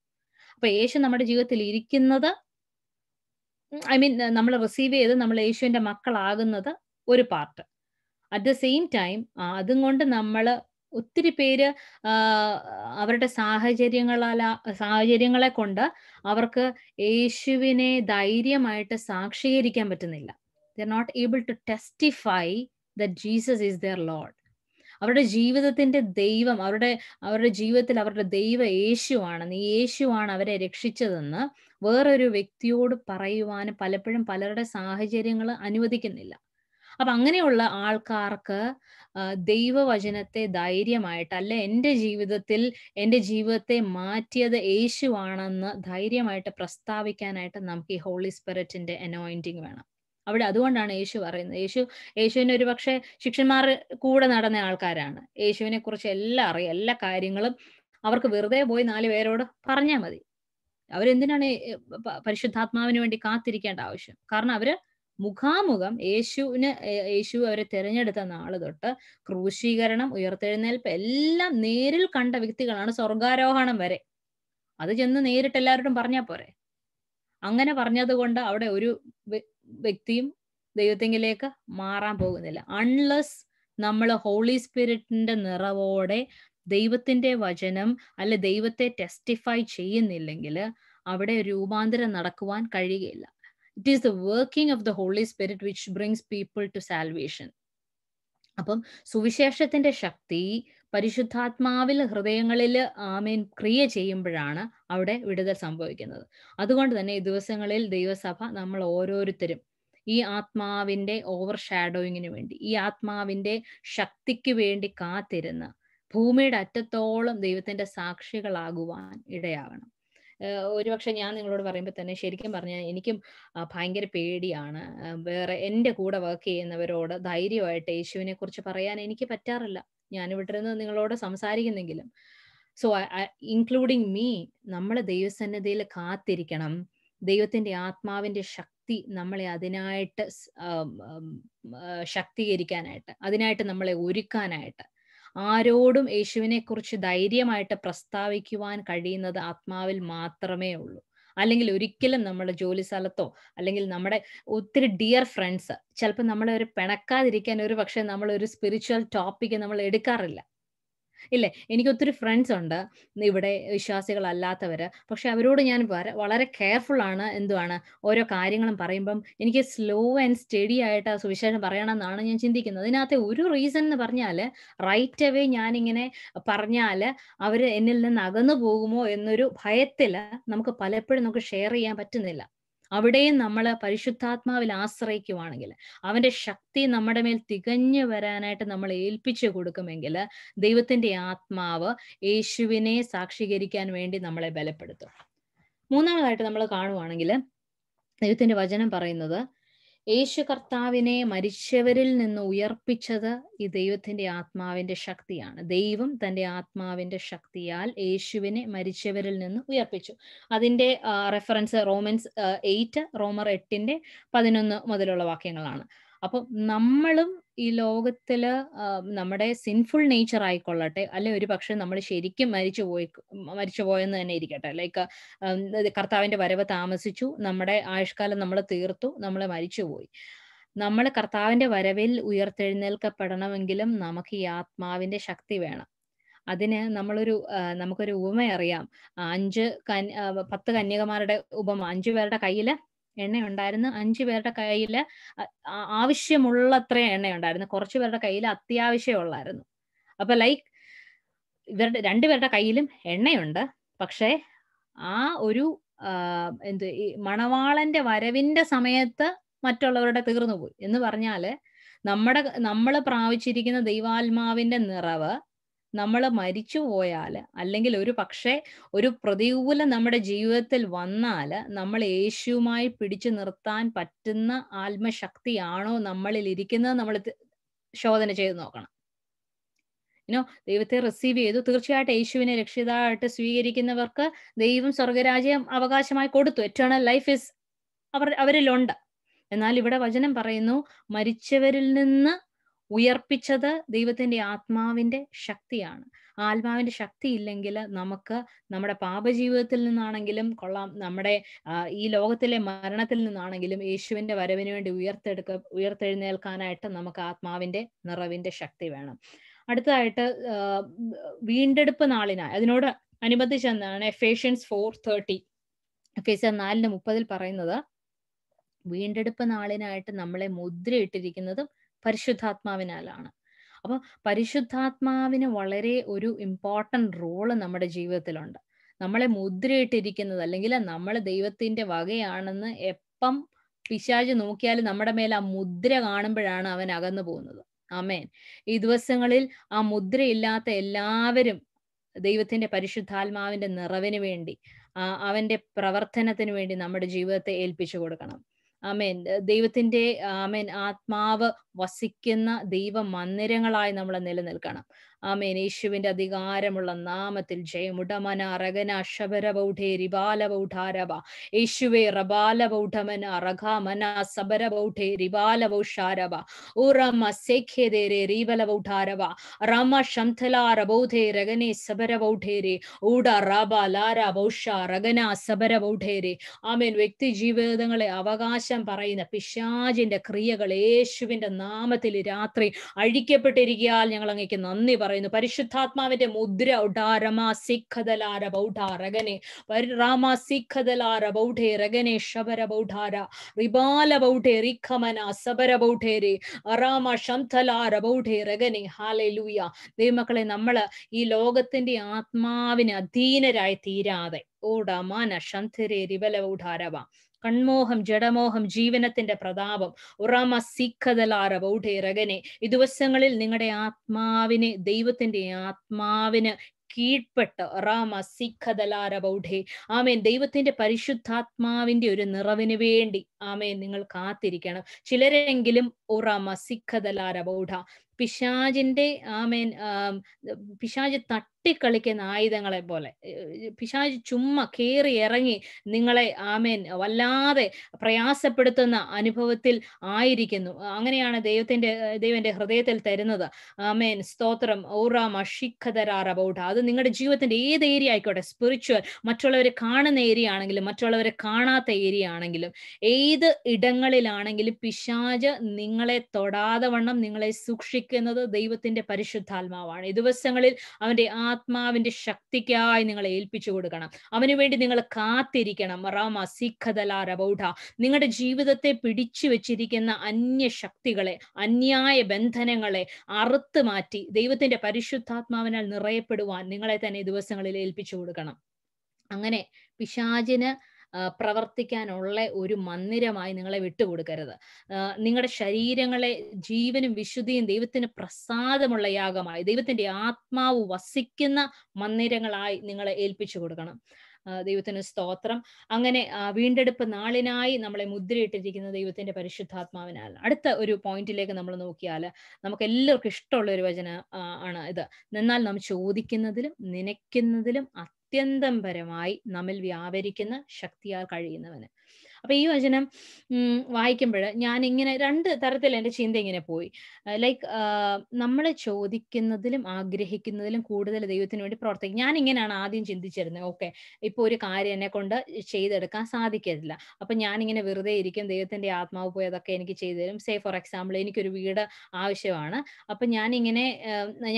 Speaker 1: അപ്പൊ യേശു നമ്മുടെ ജീവിതത്തിൽ ഇരിക്കുന്നത് ഐ മീൻ നമ്മൾ റിസീവ് ചെയ്ത് നമ്മൾ യേശുവിന്റെ മക്കളാകുന്നത് ഒരു part at the same time അതും കൊണ്ട് നമ്മൾ ഒത്തിരി പേര് അവരുടെ സാഹചര്യങ്ങളാൽ സാഹചര്യങ്ങളെ കൊണ്ട് അവർക്ക് യേശുവിനെ ധൈര്യമായിട്ട് സാക്ഷീകരിക്കാൻ പറ്റുന്നില്ല they're not able to testify the Jesus is their Lord അവരുടെ ജീവിതത്തിന്റെ ദൈവം അവരുടെ അവരുടെ ജീവിതത്തിൽ അവരുടെ ദൈവ യേശുവാണ് നീ യേശുവാണ് അവരെ രക്ഷിച്ചതെന്ന് വേറൊരു വ്യക്തിയോട് പറയുവാൻ പലപ്പോഴും പലരുടെ സാഹചര്യങ്ങൾ അനുവദിക്കുന്നില്ല അപ്പൊ അങ്ങനെയുള്ള ആൾക്കാർക്ക് ദൈവവചനത്തെ ധൈര്യമായിട്ട് അല്ല എൻ്റെ ജീവിതത്തിൽ എൻ്റെ ജീവിതത്തെ മാറ്റിയത് യേശുവാണെന്ന് ധൈര്യമായിട്ട് പ്രസ്താവിക്കാനായിട്ട് നമുക്ക് ഈ ഹോളി സ്പിരിറ്റിന്റെ അനോയിന്റിങ് വേണം അവിടെ അതുകൊണ്ടാണ് യേശു പറയുന്നത് യേശു യേശുവിന് ഒരുപക്ഷെ ശിക്ഷന്മാർ കൂടെ നടന്ന ആൾക്കാരാണ് യേശുവിനെ കുറിച്ച് എല്ലാം അറിയാം എല്ലാ കാര്യങ്ങളും അവർക്ക് വെറുതെ പോയി നാല് പേരോട് പറഞ്ഞാൽ മതി അവരെന്തിനാണ് പരിശുദ്ധാത്മാവിന് വേണ്ടി കാത്തിരിക്കേണ്ട ആവശ്യം കാരണം അവര് മുഖാമുഖം യേശുവിന് യേശു അവരെ തിരഞ്ഞെടുത്ത നാൾ തൊട്ട് ക്രൂശീകരണം ഉയർത്തെഴുന്നേൽപ്പ് എല്ലാം നേരിൽ കണ്ട വ്യക്തികളാണ് സ്വർഗാരോഹണം വരെ അത് ചെന്ന് നേരിട്ട് എല്ലാവരോടും പറഞ്ഞാൽ പോരെ അങ്ങനെ പറഞ്ഞതുകൊണ്ട് അവിടെ ഒരു വ്യക്തിയും ദൈവത്തെങ്കിലേക്ക് മാറാൻ പോകുന്നില്ല അൺലെസ് നമ്മൾ ഹോളി സ്പിരിറ്റിന്റെ നിറവോടെ ദൈവത്തിന്റെ വചനം അല്ലെ ദൈവത്തെ ടെസ്റ്റിഫൈ ചെയ്യുന്നില്ലെങ്കിൽ അവിടെ രൂപാന്തരം നടക്കുവാൻ കഴിയുകയില്ല it is the working of the Holy Spirit which brings people to salvation അപ്പം സുവിശേഷത്തിന്റെ ശക്തി പരിശുദ്ധാത്മാവിൽ ഹൃദയങ്ങളിൽ ആമേൻ ക്രിയ ചെയ്യുമ്പോഴാണ് അവിടെ വിടുതൽ സംഭവിക്കുന്നത് അതുകൊണ്ട് തന്നെ ഈ ദിവസങ്ങളിൽ ദൈവസഭ നമ്മൾ ഓരോരുത്തരും ഈ ആത്മാവിന്റെ ഓവർ ഷാഡോയിങ്ങിന് വേണ്ടി ഈ ആത്മാവിന്റെ ശക്തിക്ക് വേണ്ടി കാത്തിരുന്ന് ഭൂമിയുടെ അറ്റത്തോളം ദൈവത്തിന്റെ സാക്ഷികളാകുവാൻ ഇടയാകണം ഒരുപക്ഷെ ഞാൻ നിങ്ങളോട് പറയുമ്പോൾ തന്നെ ശരിക്കും പറഞ്ഞാൽ എനിക്കും ഭയങ്കര പേടിയാണ് വേറെ എൻ്റെ കൂടെ വർക്ക് ചെയ്യുന്നവരോട് ധൈര്യമായിട്ട് യേശുവിനെ കുറിച്ച് പറയാൻ എനിക്ക് പറ്റാറില്ല ഞാൻ ഇവിടെ നിന്ന് നിങ്ങളോട് സംസാരിക്കുന്നെങ്കിലും സോ ഇൻക്ലൂഡിങ് മീ നമ്മൾ ദൈവസന്നിധിയിൽ കാത്തിരിക്കണം ദൈവത്തിന്റെ ആത്മാവിന്റെ ശക്തി നമ്മളെ അതിനായിട്ട് ശക്തീകരിക്കാനായിട്ട് അതിനായിട്ട് നമ്മളെ ഒരുക്കാനായിട്ട് ആരോടും യേശുവിനെക്കുറിച്ച് ധൈര്യമായിട്ട് പ്രസ്താവിക്കുവാൻ കഴിയുന്നത് ആത്മാവിൽ മാത്രമേ ഉള്ളൂ അല്ലെങ്കിൽ ഒരിക്കലും നമ്മുടെ ജോലി സ്ഥലത്തോ അല്ലെങ്കിൽ നമ്മുടെ ഒത്തിരി ഡിയർ ഫ്രണ്ട്സ് ചിലപ്പോൾ നമ്മളെ ഒരു പിണക്കാതിരിക്കാൻ ഒരു നമ്മൾ നമ്മളൊരു സ്പിരിച്വൽ ടോപ്പിക്ക് നമ്മൾ എടുക്കാറില്ല ഇല്ലേ എനിക്ക് ഒത്തിരി ഫ്രണ്ട്സ് ഉണ്ട് ഇവിടെ വിശ്വാസികളല്ലാത്തവർ പക്ഷെ അവരോട് ഞാൻ വളരെ കെയർഫുൾ ആണ് എന്തുവാണ് ഓരോ കാര്യങ്ങളും പറയുമ്പം എനിക്ക് സ്ലോ ആൻഡ് സ്റ്റഡി ആയിട്ട് ആ സുവിശേഷം പറയണമെന്നാണ് ഞാൻ ചിന്തിക്കുന്നത് അതിനകത്തെ ഒരു റീസൺ എന്ന് പറഞ്ഞാൽ റൈറ്റ് അവേ ഞാനിങ്ങനെ പറഞ്ഞാൽ അവർ എന്നിൽ നിന്ന് അകന്നു പോകുമോ എന്നൊരു ഭയത്തിൽ നമുക്ക് പലപ്പോഴും നമുക്ക് ഷെയർ ചെയ്യാൻ പറ്റുന്നില്ല അവിടെയും നമ്മൾ പരിശുദ്ധാത്മാവിൽ ആശ്രയിക്കുവാണെങ്കിൽ അവന്റെ ശക്തി നമ്മുടെ മേൽ തികഞ്ഞു വരാനായിട്ട് നമ്മൾ ഏൽപ്പിച്ചു കൊടുക്കുമെങ്കിൽ ദൈവത്തിന്റെ ആത്മാവ് യേശുവിനെ സാക്ഷീകരിക്കാൻ വേണ്ടി നമ്മളെ ബലപ്പെടുത്തും മൂന്നാമതായിട്ട് നമ്മൾ കാണുവാണെങ്കിൽ ദൈവത്തിന്റെ വചനം പറയുന്നത് യേശു കർത്താവിനെ മരിച്ചവരിൽ നിന്ന് ഉയർപ്പിച്ചത് ഈ ദൈവത്തിന്റെ ആത്മാവിന്റെ ശക്തിയാണ് ദൈവം തന്റെ ആത്മാവിന്റെ ശക്തിയാൽ യേശുവിനെ മരിച്ചവരിൽ നിന്ന് ഉയർപ്പിച്ചു അതിന്റെ റെഫറൻസ് റോമൻസ് എയ്റ്റ് റോമർ എട്ടിന്റെ പതിനൊന്ന് മുതലുള്ള വാക്യങ്ങളാണ് അപ്പൊ നമ്മളും ഈ ലോകത്തില് നമ്മുടെ സിൻഫുൾ നേച്ചർ ആയിക്കൊള്ളട്ടെ അല്ലെ ഒരു പക്ഷെ നമ്മൾ ശരിക്കും മരിച്ചു പോയി മരിച്ചു പോയെന്ന് തന്നെ ഇരിക്കട്ടെ ലൈക്ക് കർത്താവിന്റെ വരവ് താമസിച്ചു നമ്മുടെ ആയുഷ്കാലം നമ്മൾ തീർത്തു നമ്മൾ മരിച്ചുപോയി നമ്മൾ കർത്താവിന്റെ വരവിൽ ഉയർത്തെഴുന്നേൽക്കപ്പെടണമെങ്കിലും നമുക്ക് ഈ ആത്മാവിന്റെ ശക്തി വേണം അതിന് നമ്മളൊരു നമുക്കൊരു ഉപമ അറിയാം അഞ്ച് കന് പത്ത് കന്യകമാരുടെ ഉപമ അഞ്ചു പേരുടെ കയ്യില് എണ്ണ ഉണ്ടായിരുന്നു അഞ്ചു പേരുടെ കയ്യിൽ ആവശ്യമുള്ളത്ര എണ്ണ ഉണ്ടായിരുന്നു കുറച്ചു പേരുടെ കയ്യിൽ അത്യാവശ്യമുള്ളായിരുന്നു അപ്പൊ ലൈക്ക് ഇവരുടെ രണ്ടുപേരുടെ കയ്യിലും എണ്ണയുണ്ട് പക്ഷേ ആ ഒരു എന്ത് മണവാളന്റെ വരവിന്റെ സമയത്ത് മറ്റുള്ളവരുടെ തീർന്നുപോയി എന്ന് പറഞ്ഞാല് നമ്മുടെ നമ്മൾ പ്രാപിച്ചിരിക്കുന്ന ദൈവാത്മാവിന്റെ നിറവ് നമ്മൾ മരിച്ചു പോയാൽ അല്ലെങ്കിൽ ഒരു പക്ഷേ ഒരു പ്രതികൂലം നമ്മുടെ ജീവിതത്തിൽ വന്നാൽ നമ്മൾ യേശുവുമായി പിടിച്ചു നിർത്താൻ പറ്റുന്ന ആത്മശക്തിയാണോ നമ്മളിൽ ഇരിക്കുന്നത് നമ്മൾ ശോധന ചെയ്ത് നോക്കണം ഇനോ ദൈവത്തെ റിസീവ് ചെയ്തു തീർച്ചയായിട്ടും യേശുവിനെ രക്ഷിതായിട്ട് സ്വീകരിക്കുന്നവർക്ക് ദൈവം സ്വർഗരാജ്യം അവകാശമായി കൊടുത്തു എറ്റേണൽ ലൈഫ് ഇസ് അവർ അവരിലുണ്ട് എന്നാൽ ഇവിടെ വചനം പറയുന്നു മരിച്ചവരിൽ നിന്ന് ഉയർപ്പിച്ചത് ദൈവത്തിന്റെ ആത്മാവിന്റെ ശക്തിയാണ് ആത്മാവിന്റെ ശക്തി ഇല്ലെങ്കിൽ നമുക്ക് നമ്മുടെ പാപജീവിതത്തിൽ നിന്നാണെങ്കിലും കൊള്ളാം നമ്മുടെ ഈ ലോകത്തിലെ മരണത്തിൽ നിന്നാണെങ്കിലും യേശുവിന്റെ വരവിന് വേണ്ടി ഉയർത്തെടുക്ക ഉയർത്തെഴുന്നേൽക്കാനായിട്ട് നമുക്ക് ആത്മാവിന്റെ നിറവിന്റെ ശക്തി വേണം അടുത്തതായിട്ട് വീണ്ടെടുപ്പ് നാളിനായി അതിനോട് അനുബന്ധിച്ച് എന്താണ് എഫേഷ്യൻസ് ഫോർ തേർട്ടി എഫേഷ്യൻ നാലിന് മുപ്പതിൽ പറയുന്നത് വീണ്ടെടുപ്പ് നാളിനായിട്ട് നമ്മളെ മുദ്രയിട്ടിരിക്കുന്നതും പരിശുദ്ധാത്മാവിനാലാണ് അപ്പോൾ പരിശുദ്ധാത്മാവിന് വളരെ ഒരു ഇമ്പോർട്ടൻ്റ് റോള് നമ്മുടെ ജീവിതത്തിലുണ്ട് നമ്മളെ മുദ്രയിട്ടിരിക്കുന്നത് അല്ലെങ്കിൽ നമ്മൾ ദൈവത്തിൻ്റെ വകയാണെന്ന് എപ്പം പിശാജ് നോക്കിയാൽ നമ്മുടെ മേൽ ആ മുദ്ര കാണുമ്പോഴാണ് അവൻ അകന്നു പോകുന്നത് ആമേൻ ഈ ദിവസങ്ങളിൽ ആ മുദ്രയില്ലാത്ത എല്ലാവരും ദൈവത്തിന്റെ പരിശുദ്ധാത്മാവിന്റെ നിറവിന് വേണ്ടി അവന്റെ പ്രവർത്തനത്തിന് വേണ്ടി നമ്മുടെ ജീവിതത്തെ ഏൽപ്പിച്ചു കൊടുക്കണം ആമേൻ ദൈവത്തിന്റെ ആമേൻ ആത്മാവ് വസിക്കുന്ന ദൈവ മന്ദിരങ്ങളായി നമ്മൾ നിലനിൽക്കണം ആമേൻ യേശുവിന്റെ അധികാരമുള്ള നാമത്തിൽ ജയമുടമന അറഗന ശബരബൗഢേ രിബാലബൗഢാരബ യേശുവേ റബാലബൗഢമന അറഘാമന സബരബൗഢേ രിബാലബൗഷാരബ ഉറമ സേഖ്യതേരെ റീബലബൗഢാരബ റമ ശംഥലാരബൗധേ രഗനെ സബരബൗഢേരെ ഊട റബ ലാര ബൗഷ റഗന സബരബൗഢേരെ ആമേൻ വ്യക്തി ജീവിതങ്ങളെ അവകാശം പറയുന്ന പിശാജിന്റെ ക്രിയകൾ യേശുവിന്റെ നാമത്തിൽ രാത്രി അഴിക്കപ്പെട്ടിരിക്കാൽ ഞങ്ങൾ അങ്ങേക്ക് നന്ദി പറയുന്നു പരിശുദ്ധാത്മാവിന്റെ മുദ്ര ഉടാരമാ സിഖദലാര ബൗഢാരകനെ രാമ സിഖദലാര ബൗഢേ രഗനെ ശബര ബൗഢാര റിബാല ബൗഢേ റിഖമന സബര ബൗഢേരെ അറാമ ശംഥലാര ബൗഢേ രഗനെ ലൂയ ദൈവമക്കളെ നമ്മൾ ഈ ലോകത്തിന്റെ ആത്മാവിന് അധീനരായി തീരാതെ ഓടാമാന ശംഥരേ റിബല ബൗഢാരവ കൺമോഹം ജഡമോഹം ജീവനത്തിന്റെ പ്രതാപം ഉറമ സീഖതലാറ ബൗഢേ രകനെ ഈ ദിവസങ്ങളിൽ നിങ്ങളുടെ ആത്മാവിനെ ദൈവത്തിന്റെ ആത്മാവിന് കീഴ്പ്പെട്ട് റാമ സിഖദലാര ബൗഢേ ആമേൻ ദൈവത്തിന്റെ പരിശുദ്ധാത്മാവിന്റെ ഒരു നിറവിന് വേണ്ടി ആമേൻ നിങ്ങൾ കാത്തിരിക്കണം ചിലരെങ്കിലും ഒറമ സിഖദലാര ബൗഢ പിശാജിന്റെ ആമേൻ പിശാജ് തട്ടിക്കളിക്കുന്ന ആയുധങ്ങളെ പോലെ പിശാജ് ചുമ്മാ കയറി ഇറങ്ങി നിങ്ങളെ ആമേൻ വല്ലാതെ പ്രയാസപ്പെടുത്തുന്ന അനുഭവത്തിൽ ആയിരിക്കുന്നു അങ്ങനെയാണ് ദൈവത്തിന്റെ ദൈവന്റെ ഹൃദയത്തിൽ തരുന്നത് ആമേൻ സ്തോത്രം ഔറാമ ഷിഖദരാറ ബൗഢ അത് നിങ്ങളുടെ ജീവിതത്തിന്റെ ഏത് ഏരിയ ആയിക്കോട്ടെ സ്പിരിച്വൽ മറ്റുള്ളവരെ കാണുന്ന ഏരിയ ആണെങ്കിലും മറ്റുള്ളവരെ കാണാത്ത ഏരിയ ആണെങ്കിലും ഏത് ഇടങ്ങളിലാണെങ്കിലും പിശാജ് നിങ്ങൾ നിങ്ങളെ തൊടാതെ വണ്ണം നിങ്ങളെ സൂക്ഷിക്കുന്നത് ദൈവത്തിന്റെ പരിശുദ്ധാത്മാവാണ് ഈ ദിവസങ്ങളിൽ അവന്റെ ആത്മാവിന്റെ ശക്തിക്കായി നിങ്ങളെ ഏൽപ്പിച്ചു കൊടുക്കണം അവനു വേണ്ടി നിങ്ങൾ കാത്തിരിക്കണം റാമ സിഖദല റബൗഢ നിങ്ങളുടെ ജീവിതത്തെ പിടിച്ചു വെച്ചിരിക്കുന്ന അന്യ ശക്തികളെ അന്യായ ബന്ധനങ്ങളെ അറുത്ത് മാറ്റി ദൈവത്തിന്റെ പരിശുദ്ധാത്മാവിനാൽ നിറയപ്പെടുവാൻ നിങ്ങളെ തന്നെ ദിവസങ്ങളിൽ ഏൽപ്പിച്ചു കൊടുക്കണം അങ്ങനെ പിശാചിന് പ്രവർത്തിക്കാനുള്ള ഒരു മന്ദിരമായി നിങ്ങളെ വിട്ടുകൊടുക്കരുത് നിങ്ങളുടെ ശരീരങ്ങളെ ജീവനും വിശുദ്ധിയും ദൈവത്തിന് പ്രസാദമുള്ള യാഗമായി ദൈവത്തിന്റെ ആത്മാവ് വസിക്കുന്ന മന്ദിരങ്ങളായി നിങ്ങളെ ഏൽപ്പിച്ചു കൊടുക്കണം ദൈവത്തിന് സ്തോത്രം അങ്ങനെ വീണ്ടെടുപ്പ് നാളിനായി നമ്മളെ മുദ്രയിട്ടിരിക്കുന്ന ദൈവത്തിന്റെ പരിശുദ്ധാത്മാവിനാൽ അടുത്ത ഒരു പോയിന്റിലേക്ക് നമ്മൾ നോക്കിയാൽ നമുക്ക് എല്ലാവർക്കും ഇഷ്ടമുള്ള ഒരു വചന ആണ് ഇത് എന്നാൽ നാം ചോദിക്കുന്നതിലും നനയ്ക്കുന്നതിലും അത്യന്തം പരമായി നമ്മിൽ വ്യാപരിക്കുന്ന ശക്തിയാൽ കഴിയുന്നവന് അപ്പൊ ഈ വചനം വായിക്കുമ്പോൾ ഞാൻ ഇങ്ങനെ രണ്ട് തരത്തിൽ എൻ്റെ ചിന്ത ഇങ്ങനെ പോയി ലൈക്ക് നമ്മൾ ചോദിക്കുന്നതിലും ആഗ്രഹിക്കുന്നതിലും കൂടുതൽ ദൈവത്തിന് വേണ്ടി പ്രവർത്തിക്കും ഞാൻ ഇങ്ങനെയാണ് ആദ്യം ചിന്തിച്ചിരുന്നത് ഓക്കെ ഇപ്പൊ ഒരു കാര്യം എന്നെ കൊണ്ട് ചെയ്തെടുക്കാൻ സാധിക്കരുതില്ല അപ്പൊ ഇങ്ങനെ വെറുതെ ഇരിക്കും ദൈവത്തിന്റെ ആത്മാവ് പോയി അതൊക്കെ എനിക്ക് ചെയ്തുതരും തരും സേ ഫോർ എക്സാമ്പിൾ എനിക്കൊരു വീട് ആവശ്യമാണ് അപ്പൊ ഇങ്ങനെ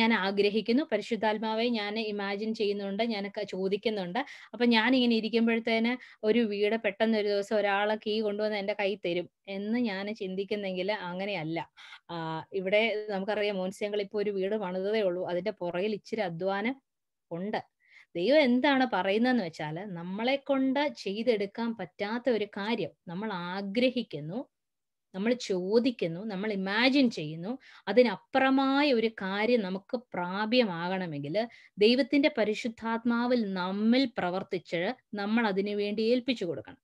Speaker 1: ഞാൻ ആഗ്രഹിക്കുന്നു പരിശുദ്ധാത്മാവെ ഞാൻ ഇമാജിൻ ചെയ്യുന്നുണ്ട് ഞാൻ ചോദിക്കുന്നുണ്ട് അപ്പൊ ഇങ്ങനെ ഇരിക്കുമ്പോഴത്തേന് ഒരു വീട് പെട്ടെന്ന് ഒരു ദിവസം ഒരാൾ ഒരാളെ കീ കൊണ്ടുവന്ന് എൻ്റെ കൈ തരും എന്ന് ഞാൻ ചിന്തിക്കുന്നെങ്കിൽ അങ്ങനെയല്ല ഇവിടെ നമുക്കറിയാം മോൻസ്യങ്ങൾ ഇപ്പോൾ ഒരു വീട് പണിതേ ഉള്ളൂ അതിന്റെ പുറകിൽ ഇച്ചിരി അധ്വാനം ഉണ്ട് ദൈവം എന്താണ് പറയുന്നതെന്ന് വെച്ചാൽ നമ്മളെ കൊണ്ട് ചെയ്തെടുക്കാൻ പറ്റാത്ത ഒരു കാര്യം നമ്മൾ ആഗ്രഹിക്കുന്നു നമ്മൾ ചോദിക്കുന്നു നമ്മൾ ഇമാജിൻ ചെയ്യുന്നു അതിനപ്പുറമായ ഒരു കാര്യം നമുക്ക് പ്രാപ്യമാകണമെങ്കിൽ ദൈവത്തിന്റെ പരിശുദ്ധാത്മാവിൽ നമ്മിൽ പ്രവർത്തിച്ച് നമ്മൾ അതിനു വേണ്ടി ഏൽപ്പിച്ചു കൊടുക്കണം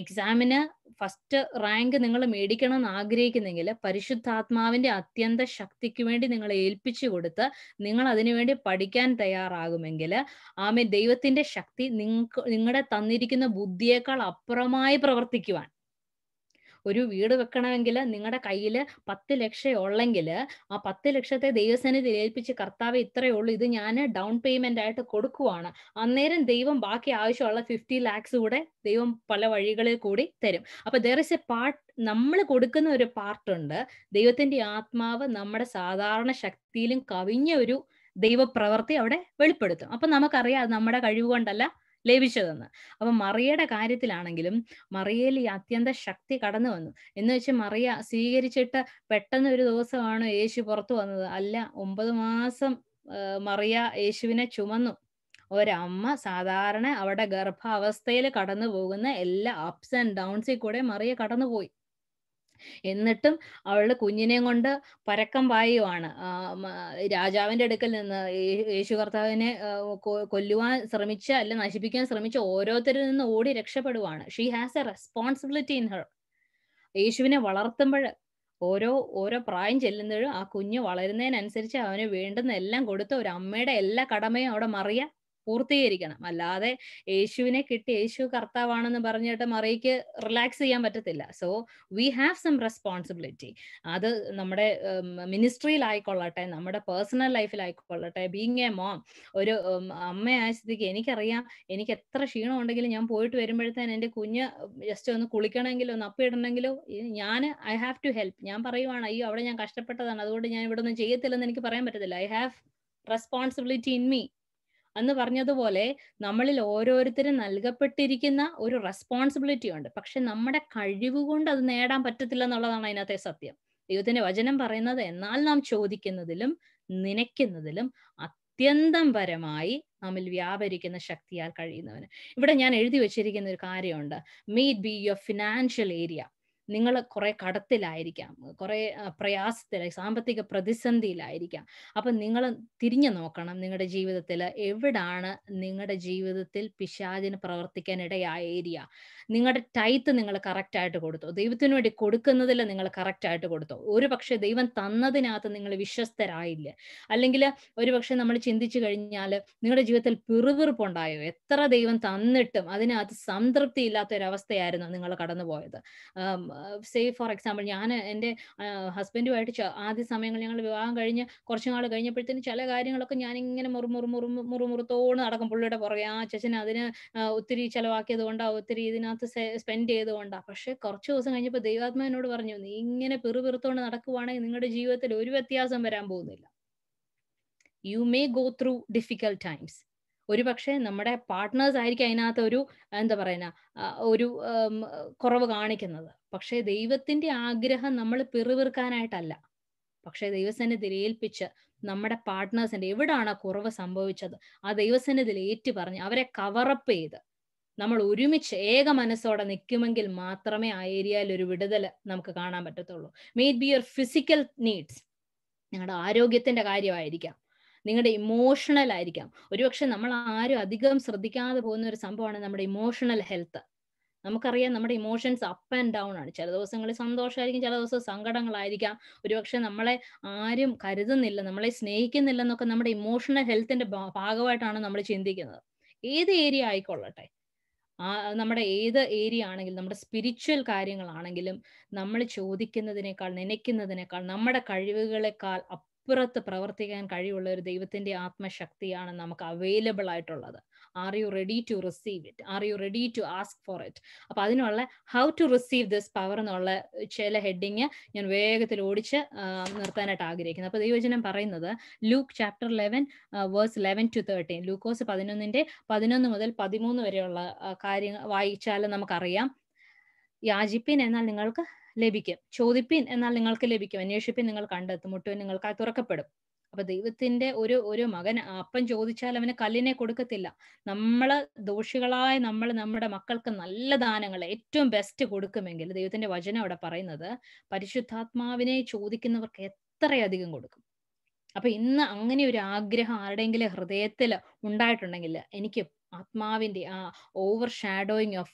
Speaker 1: എക്സാമിന് ഫസ്റ്റ് റാങ്ക് നിങ്ങൾ മേടിക്കണം എന്ന് ആഗ്രഹിക്കുന്നെങ്കിൽ പരിശുദ്ധാത്മാവിന്റെ അത്യന്ത ശക്തിക്ക് വേണ്ടി നിങ്ങൾ ഏൽപ്പിച്ചു കൊടുത്ത് നിങ്ങൾ അതിനുവേണ്ടി പഠിക്കാൻ തയ്യാറാകുമെങ്കിൽ ആമേ ദൈവത്തിന്റെ ശക്തി നിങ്ങൾക്ക് നിങ്ങളുടെ തന്നിരിക്കുന്ന ബുദ്ധിയേക്കാൾ അപ്പുറമായി പ്രവർത്തിക്കുവാൻ ഒരു വീട് വെക്കണമെങ്കിൽ നിങ്ങളുടെ കയ്യിൽ പത്ത് ലക്ഷം ഉള്ളെങ്കിൽ ആ പത്ത് ലക്ഷത്തെ ദൈവസന്നിധി ഏൽപ്പിച്ച് കർത്താവ് ഇത്രയേ ഉള്ളൂ ഇത് ഞാൻ ഡൗൺ പേയ്മെന്റ് ആയിട്ട് കൊടുക്കുവാണ് അന്നേരം ദൈവം ബാക്കി ആവശ്യമുള്ള ഫിഫ്റ്റി ലാക്സ് കൂടെ ദൈവം പല വഴികളിൽ കൂടി തരും അപ്പൊ ദർ ഇസ് എ പാർട്ട് നമ്മൾ കൊടുക്കുന്ന ഒരു പാർട്ടുണ്ട് ദൈവത്തിന്റെ ആത്മാവ് നമ്മുടെ സാധാരണ ശക്തിയിലും കവിഞ്ഞ ഒരു ദൈവപ്രവൃത്തി അവിടെ വെളിപ്പെടുത്തും അപ്പൊ നമുക്കറിയാം നമ്മുടെ കഴിവ് കൊണ്ടല്ല ലഭിച്ചതെന്ന് അപ്പൊ മറിയയുടെ കാര്യത്തിലാണെങ്കിലും മറിയയിൽ ഈ അത്യന്ത ശക്തി കടന്നു വന്നു എന്ന് വെച്ച് മറിയ സ്വീകരിച്ചിട്ട് പെട്ടെന്ന് ഒരു ദിവസമാണ് യേശു പുറത്തു വന്നത് അല്ല ഒമ്പത് മാസം മറിയ യേശുവിനെ ചുമന്നു ഒരമ്മ സാധാരണ അവിടെ ഗർഭാവസ്ഥയിൽ കടന്നു പോകുന്ന എല്ലാ അപ്സ് ആൻഡ് ഡൗൺസിൽ കൂടെ മറിയ കടന്നുപോയി എന്നിട്ടും അവളുടെ കുഞ്ഞിനെയും കൊണ്ട് പരക്കം പായുവാണ് രാജാവിന്റെ അടുക്കൽ നിന്ന് യേശു കർത്താവിനെ കൊല്ലുവാൻ ശ്രമിച്ച അല്ല നശിപ്പിക്കാൻ ശ്രമിച്ച ഓരോരുത്തരിൽ നിന്ന് ഓടി രക്ഷപ്പെടുവാണ് she has a responsibility in her യേശുവിനെ വളർത്തുമ്പോൾ ഓരോ ഓരോ പ്രായം ചെല്ലുന്നതും ആ കുഞ്ഞ് വളരുന്നതിനനുസരിച്ച് അവന് വേണ്ടുന്ന എല്ലാം കൊടുത്ത ഒരു അമ്മയുടെ എല്ലാ കടമയും അവിടെ മറിയ പൂർത്തീകരിക്കണം അല്ലാതെ യേശുവിനെ കിട്ടി യേശു കർത്താവാണെന്ന് പറഞ്ഞിട്ട് മറിയയ്ക്ക് റിലാക്സ് ചെയ്യാൻ പറ്റത്തില്ല so we have some responsibility അത് നമ്മുടെ മിനിസ്ട്രിയിലായിക്കൊള്ളട്ടെ നമ്മുടെ പേഴ്സണൽ ലൈഫിലായിക്കൊള്ളട്ടെ ബീങ് എ മോം ഒരു അമ്മയായ സ്ഥിതിക്ക് എനിക്കറിയാം എനിക്ക് എത്ര ക്ഷീണം ഉണ്ടെങ്കിലും ഞാൻ പോയിട്ട് വരുമ്പോഴത്തേന് എൻ്റെ കുഞ്ഞ് ജസ്റ്റ് ഒന്ന് കുളിക്കണമെങ്കിലോ നപ്പിടണമെങ്കിലോ ഞാൻ ഐ ഹാവ് ടു ഹെൽപ്പ് ഞാൻ പറയുവാണ് അയ്യോ അവിടെ ഞാൻ കഷ്ടപ്പെട്ടതാണ് അതുകൊണ്ട് ഞാൻ ഇവിടെ ഒന്നും ചെയ്യത്തില്ലെന്ന് എനിക്ക് പറയാൻ പറ്റത്തില്ല I have responsibility in me അന്ന് പറഞ്ഞതുപോലെ നമ്മളിൽ ഓരോരുത്തരും നൽകപ്പെട്ടിരിക്കുന്ന ഒരു റെസ്പോൺസിബിലിറ്റി ഉണ്ട് പക്ഷെ നമ്മുടെ കഴിവ് കൊണ്ട് അത് നേടാൻ പറ്റത്തില്ല എന്നുള്ളതാണ് അതിനകത്തെ സത്യം ദൈവത്തിന്റെ വചനം പറയുന്നത് എന്നാൽ നാം ചോദിക്കുന്നതിലും നനയ്ക്കുന്നതിലും അത്യന്തം പരമായി നമ്മിൽ വ്യാപരിക്കുന്ന ശക്തിയാൽ കഴിയുന്നവന് ഇവിടെ ഞാൻ എഴുതി വെച്ചിരിക്കുന്ന ഒരു കാര്യമുണ്ട് might be your financial area നിങ്ങൾ കുറെ കടത്തിലായിരിക്കാം കുറെ പ്രയാസത്തിൽ സാമ്പത്തിക പ്രതിസന്ധിയിലായിരിക്കാം അപ്പൊ നിങ്ങൾ തിരിഞ്ഞു നോക്കണം നിങ്ങളുടെ ജീവിതത്തിൽ എവിടാണ് നിങ്ങളുടെ ജീവിതത്തിൽ പിശാചിന് പ്രവർത്തിക്കാൻ ഇടയായ ഏരിയ നിങ്ങളുടെ ടൈത്ത് നിങ്ങൾ കറക്റ്റായിട്ട് കൊടുത്തോ ദൈവത്തിന് വേണ്ടി കൊടുക്കുന്നതിൽ നിങ്ങൾ കറക്റ്റായിട്ട് കൊടുത്തോ ഒരു പക്ഷെ ദൈവം തന്നതിനകത്ത് നിങ്ങൾ വിശ്വസ്തരായില്ല അല്ലെങ്കിൽ ഒരു പക്ഷെ നമ്മൾ ചിന്തിച്ചു കഴിഞ്ഞാൽ നിങ്ങളുടെ ജീവിതത്തിൽ പിറുവിറുപ്പുണ്ടായോ എത്ര ദൈവം തന്നിട്ടും അതിനകത്ത് സംതൃപ്തി ഇല്ലാത്ത ഒരവസ്ഥയായിരുന്നു നിങ്ങൾ കടന്നുപോയത് സേ ഫോർ എക്സാമ്പിൾ ഞാൻ എൻ്റെ ഹസ്ബൻഡുമായിട്ട് ആദ്യ സമയങ്ങൾ ഞങ്ങൾ വിവാഹം കഴിഞ്ഞ് കുറച്ച് നാൾ കഴിഞ്ഞപ്പോഴത്തേനും ചില കാര്യങ്ങളൊക്കെ ഞാനിങ്ങനെ മുറുമുറു മുറു മുറുമുറുത്തോട് നടക്കും പുള്ളിയുടെ പുറകെ ആ അച്ഛൻ അതിന് ഒത്തിരി ചിലവാക്കിയത് കൊണ്ടാ ഒത്തിരി ഇതിനകത്ത് സ്പെൻഡ് ചെയ്ത് കൊണ്ടാണ് പക്ഷെ കുറച്ച് ദിവസം കഴിഞ്ഞപ്പോൾ ദൈവാത്മാവിനോട് പറഞ്ഞു നീ ഇങ്ങനെ പിറുപിറുത്തോണ്ട് നടക്കുവാണെങ്കിൽ നിങ്ങളുടെ ജീവിതത്തിൽ ഒരു വ്യത്യാസം വരാൻ പോകുന്നില്ല you may go through difficult times ഒരു പക്ഷേ നമ്മുടെ പാർട്ട്നേഴ്സ് ആയിരിക്കും അതിനകത്ത് ഒരു എന്താ പറയുന്ന ഒരു കുറവ് കാണിക്കുന്നത് പക്ഷേ ദൈവത്തിന്റെ ആഗ്രഹം നമ്മൾ പിറുവിറുക്കാനായിട്ടല്ല പക്ഷേ ദൈവസന്നിധിയിൽ ഏൽപ്പിച്ച് നമ്മുടെ പാർട്ട്നേഴ്സിന്റെ എവിടാണ് കുറവ് സംഭവിച്ചത് ആ ദൈവസന്നിധിയിൽ ഏറ്റു പറഞ്ഞ് അവരെ കവറപ്പ് ചെയ്ത് നമ്മൾ ഒരുമിച്ച് ഏക മനസ്സോടെ നിൽക്കുമെങ്കിൽ മാത്രമേ ആ ഏരിയയിൽ ഒരു വിടുതൽ നമുക്ക് കാണാൻ പറ്റത്തുള്ളൂ may be your physical needs ഞങ്ങളുടെ ആരോഗ്യത്തിന്റെ കാര്യമായിരിക്കാം നിങ്ങളുടെ ഇമോഷണൽ ആയിരിക്കാം ഒരുപക്ഷെ നമ്മൾ ആരും അധികം ശ്രദ്ധിക്കാതെ പോകുന്ന ഒരു സംഭവമാണ് നമ്മുടെ ഇമോഷണൽ ഹെൽത്ത് നമുക്കറിയാം നമ്മുടെ ഇമോഷൻസ് അപ്പ് ആൻഡ് ഡൗൺ ആണ് ചില ദിവസങ്ങളിൽ സന്തോഷമായിരിക്കും ചില ദിവസം സങ്കടങ്ങളായിരിക്കാം ഒരുപക്ഷെ നമ്മളെ ആരും കരുതുന്നില്ല നമ്മളെ സ്നേഹിക്കുന്നില്ല എന്നൊക്കെ നമ്മുടെ ഇമോഷണൽ ഹെൽത്തിന്റെ ഭാഗമായിട്ടാണ് നമ്മൾ ചിന്തിക്കുന്നത് ഏത് ഏരിയ ആയിക്കൊള്ളട്ടെ ആ നമ്മുടെ ഏത് ഏരിയ ആണെങ്കിലും നമ്മുടെ സ്പിരിച്വൽ കാര്യങ്ങളാണെങ്കിലും നമ്മൾ ചോദിക്കുന്നതിനേക്കാൾ നനയ്ക്കുന്നതിനേക്കാൾ നമ്മുടെ കഴിവുകളെക്കാൾ അപ്പുറത്ത് പ്രവർത്തിക്കാൻ കഴിവുള്ള ഒരു ദൈവത്തിന്റെ ആത്മശക്തിയാണ് നമുക്ക് അവൈലബിൾ ആയിട്ടുള്ളത് are you ready to receive it are you ready to ask for it അപ്പൊ അതിനുള്ള how to receive this power എന്നുള്ള ചില ഹെഡിങ് ഞാൻ വേഗത്തിൽ ഓടിച്ച് നിർത്താനായിട്ട് ആഗ്രഹിക്കുന്നു അപ്പൊ ദൈവചനം പറയുന്നത് Luke chapter eleven verse eleven to thirteen ലൂക്കോസ് പതിനൊന്നിന്റെ പതിനൊന്ന് മുതൽ പതിമൂന്ന് വരെയുള്ള കാര്യങ്ങൾ വായിച്ചാൽ നമുക്കറിയാം യാചിപ്പിൻ എന്നാൽ നിങ്ങൾക്ക് ലഭിക്കും ചോദിപ്പിൻ എന്നാൽ നിങ്ങൾക്ക് ലഭിക്കും അന്വേഷിപ്പിൻ നിങ്ങൾ കണ്ടെത്തും മുട്ടുവിൻ നിങ്ങൾക്ക് തുറക്കപ്പെടും അപ്പൊ ദൈവത്തിന്റെ ഒരു ഒരു മകൻ അപ്പൻ ചോദിച്ചാൽ അവന് കല്ലിനെ കൊടുക്കത്തില്ല നമ്മള് ദോഷികളായ നമ്മൾ നമ്മുടെ മക്കൾക്ക് നല്ല ദാനങ്ങൾ ഏറ്റവും ബെസ്റ്റ് കൊടുക്കുമെങ്കിൽ ദൈവത്തിന്റെ വചനം അവിടെ പറയുന്നത് പരിശുദ്ധാത്മാവിനെ ചോദിക്കുന്നവർക്ക് എത്രയധികം കൊടുക്കും അപ്പൊ ഇന്ന് അങ്ങനെ ഒരു ആഗ്രഹം ആരുടെയെങ്കിലും ഹൃദയത്തിൽ ഉണ്ടായിട്ടുണ്ടെങ്കിൽ എനിക്ക് ആത്മാവിന്റെ ആ overshadowing of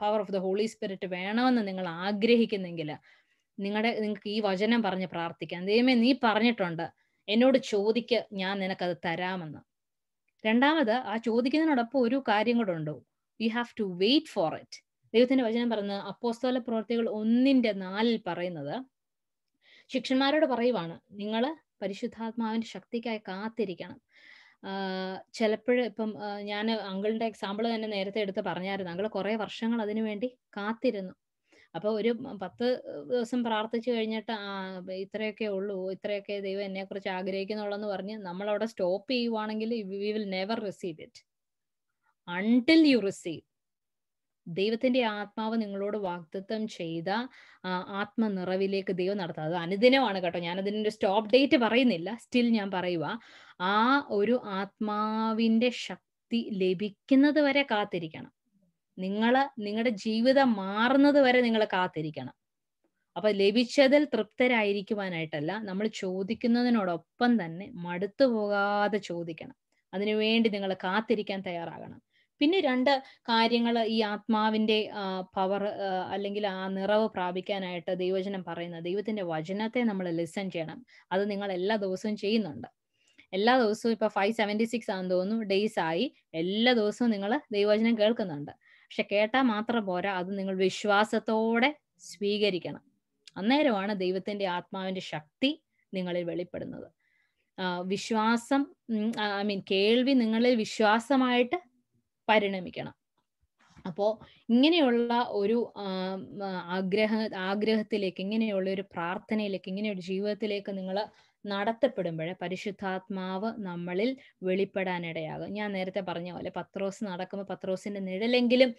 Speaker 1: power of the Holy Spirit വേണമെന്ന് നിങ്ങൾ ആഗ്രഹിക്കുന്നെങ്കിൽ നിങ്ങളുടെ നിങ്ങൾക്ക് ഈ വചനം പറഞ്ഞ് പ്രാർത്ഥിക്കാം ദൈവമേ നീ പറഞ്ഞിട്ടുണ്ട് എന്നോട് ചോദിക്ക ഞാൻ നിനക്കത് തരാമെന്ന് രണ്ടാമത് ആ ചോദിക്കുന്നതിനോടൊപ്പം ഒരു കാര്യം കൂടെ ഉണ്ടോ you have to wait for it ദൈവത്തിന്റെ വചനം പറയുന്നത് അപ്പോസ്തല പ്രവർത്തികൾ ഒന്നിന്റെ നാലിൽ പറയുന്നത് ശിക്ഷന്മാരോട് പറയുവാണ് നിങ്ങൾ പരിശുദ്ധാത്മാവിന്റെ ശക്തിക്കായി കാത്തിരിക്കണം ചിലപ്പോഴും ഇപ്പം ഞാൻ അങ്കിളിന്റെ എക്സാമ്പിൾ തന്നെ നേരത്തെ എടുത്ത് പറഞ്ഞായിരുന്നു അങ്കിൾ കുറേ വർഷങ്ങൾ അതിനു വേണ്ടി കാത്തിരുന്നു അപ്പോൾ ഒരു പത്ത് ദിവസം പ്രാർത്ഥിച്ചു കഴിഞ്ഞിട്ട് ആ ഇത്രയൊക്കെ ഉള്ളൂ ഇത്രയൊക്കെ ദൈവം എന്നെക്കുറിച്ച് ആഗ്രഹിക്കുന്നുള്ളെന്ന് പറഞ്ഞ് നമ്മളവിടെ സ്റ്റോപ്പ് ചെയ്യുവാണെങ്കിൽ we will never receive it until you receive ദൈവത്തിന്റെ ആത്മാവ് നിങ്ങളോട് വാക്തത്വം ചെയ്ത ആത്മനിറവിലേക്ക് ദൈവം നടത്തുക അത് അനുദിനമാണ് കേട്ടോ ഞാൻ അതിൻ്റെ സ്റ്റോപ്പ് ഡേറ്റ് പറയുന്നില്ല സ്റ്റിൽ ഞാൻ പറയുക ആ ഒരു ആത്മാവിന്റെ ശക്തി ലഭിക്കുന്നത് വരെ കാത്തിരിക്കണം നിങ്ങൾ നിങ്ങളുടെ ജീവിതം മാറുന്നത് വരെ നിങ്ങൾ കാത്തിരിക്കണം അപ്പൊ ലഭിച്ചതിൽ തൃപ്തരായിരിക്കുവാനായിട്ടല്ല നമ്മൾ ചോദിക്കുന്നതിനോടൊപ്പം തന്നെ മടുത്തു പോകാതെ ചോദിക്കണം അതിനുവേണ്ടി നിങ്ങൾ കാത്തിരിക്കാൻ തയ്യാറാകണം പിന്നെ രണ്ട് കാര്യങ്ങൾ ഈ ആത്മാവിന്റെ പവർ അല്ലെങ്കിൽ ആ നിറവ് പ്രാപിക്കാനായിട്ട് ദൈവചനം പറയുന്നത് ദൈവത്തിന്റെ വചനത്തെ നമ്മൾ ലിസൺ ചെയ്യണം അത് നിങ്ങൾ എല്ലാ ദിവസവും ചെയ്യുന്നുണ്ട് എല്ലാ ദിവസവും ഇപ്പൊ ഫൈവ് സെവൻറ്റി സിക്സ് ആണെന്ന് തോന്നുന്നു ഡേയ്സ് ആയി എല്ലാ ദിവസവും നിങ്ങൾ ദൈവവചനം കേൾക്കുന്നുണ്ട് പക്ഷെ കേട്ടാൽ മാത്രം പോരാ അത് നിങ്ങൾ വിശ്വാസത്തോടെ സ്വീകരിക്കണം അന്നേരമാണ് ദൈവത്തിന്റെ ആത്മാവിന്റെ ശക്തി നിങ്ങളിൽ വെളിപ്പെടുന്നത് വിശ്വാസം ഐ മീൻ കേൾവി നിങ്ങളിൽ വിശ്വാസമായിട്ട് പരിണമിക്കണം അപ്പോ ഇങ്ങനെയുള്ള ഒരു ആഗ്രഹ ആഗ്രഹത്തിലേക്ക് ഇങ്ങനെയുള്ള ഒരു പ്രാർത്ഥനയിലേക്ക് ഇങ്ങനെയൊരു ജീവിതത്തിലേക്ക് നിങ്ങൾ നടത്തപ്പെടുമ്പോഴേ പരിശുദ്ധാത്മാവ് നമ്മളിൽ വെളിപ്പെടാനിടയാകും ഞാൻ നേരത്തെ പറഞ്ഞ പോലെ പത്രോസ് നടക്കുമ്പോൾ പത്രോസിന്റെ നിഴലെങ്കിലും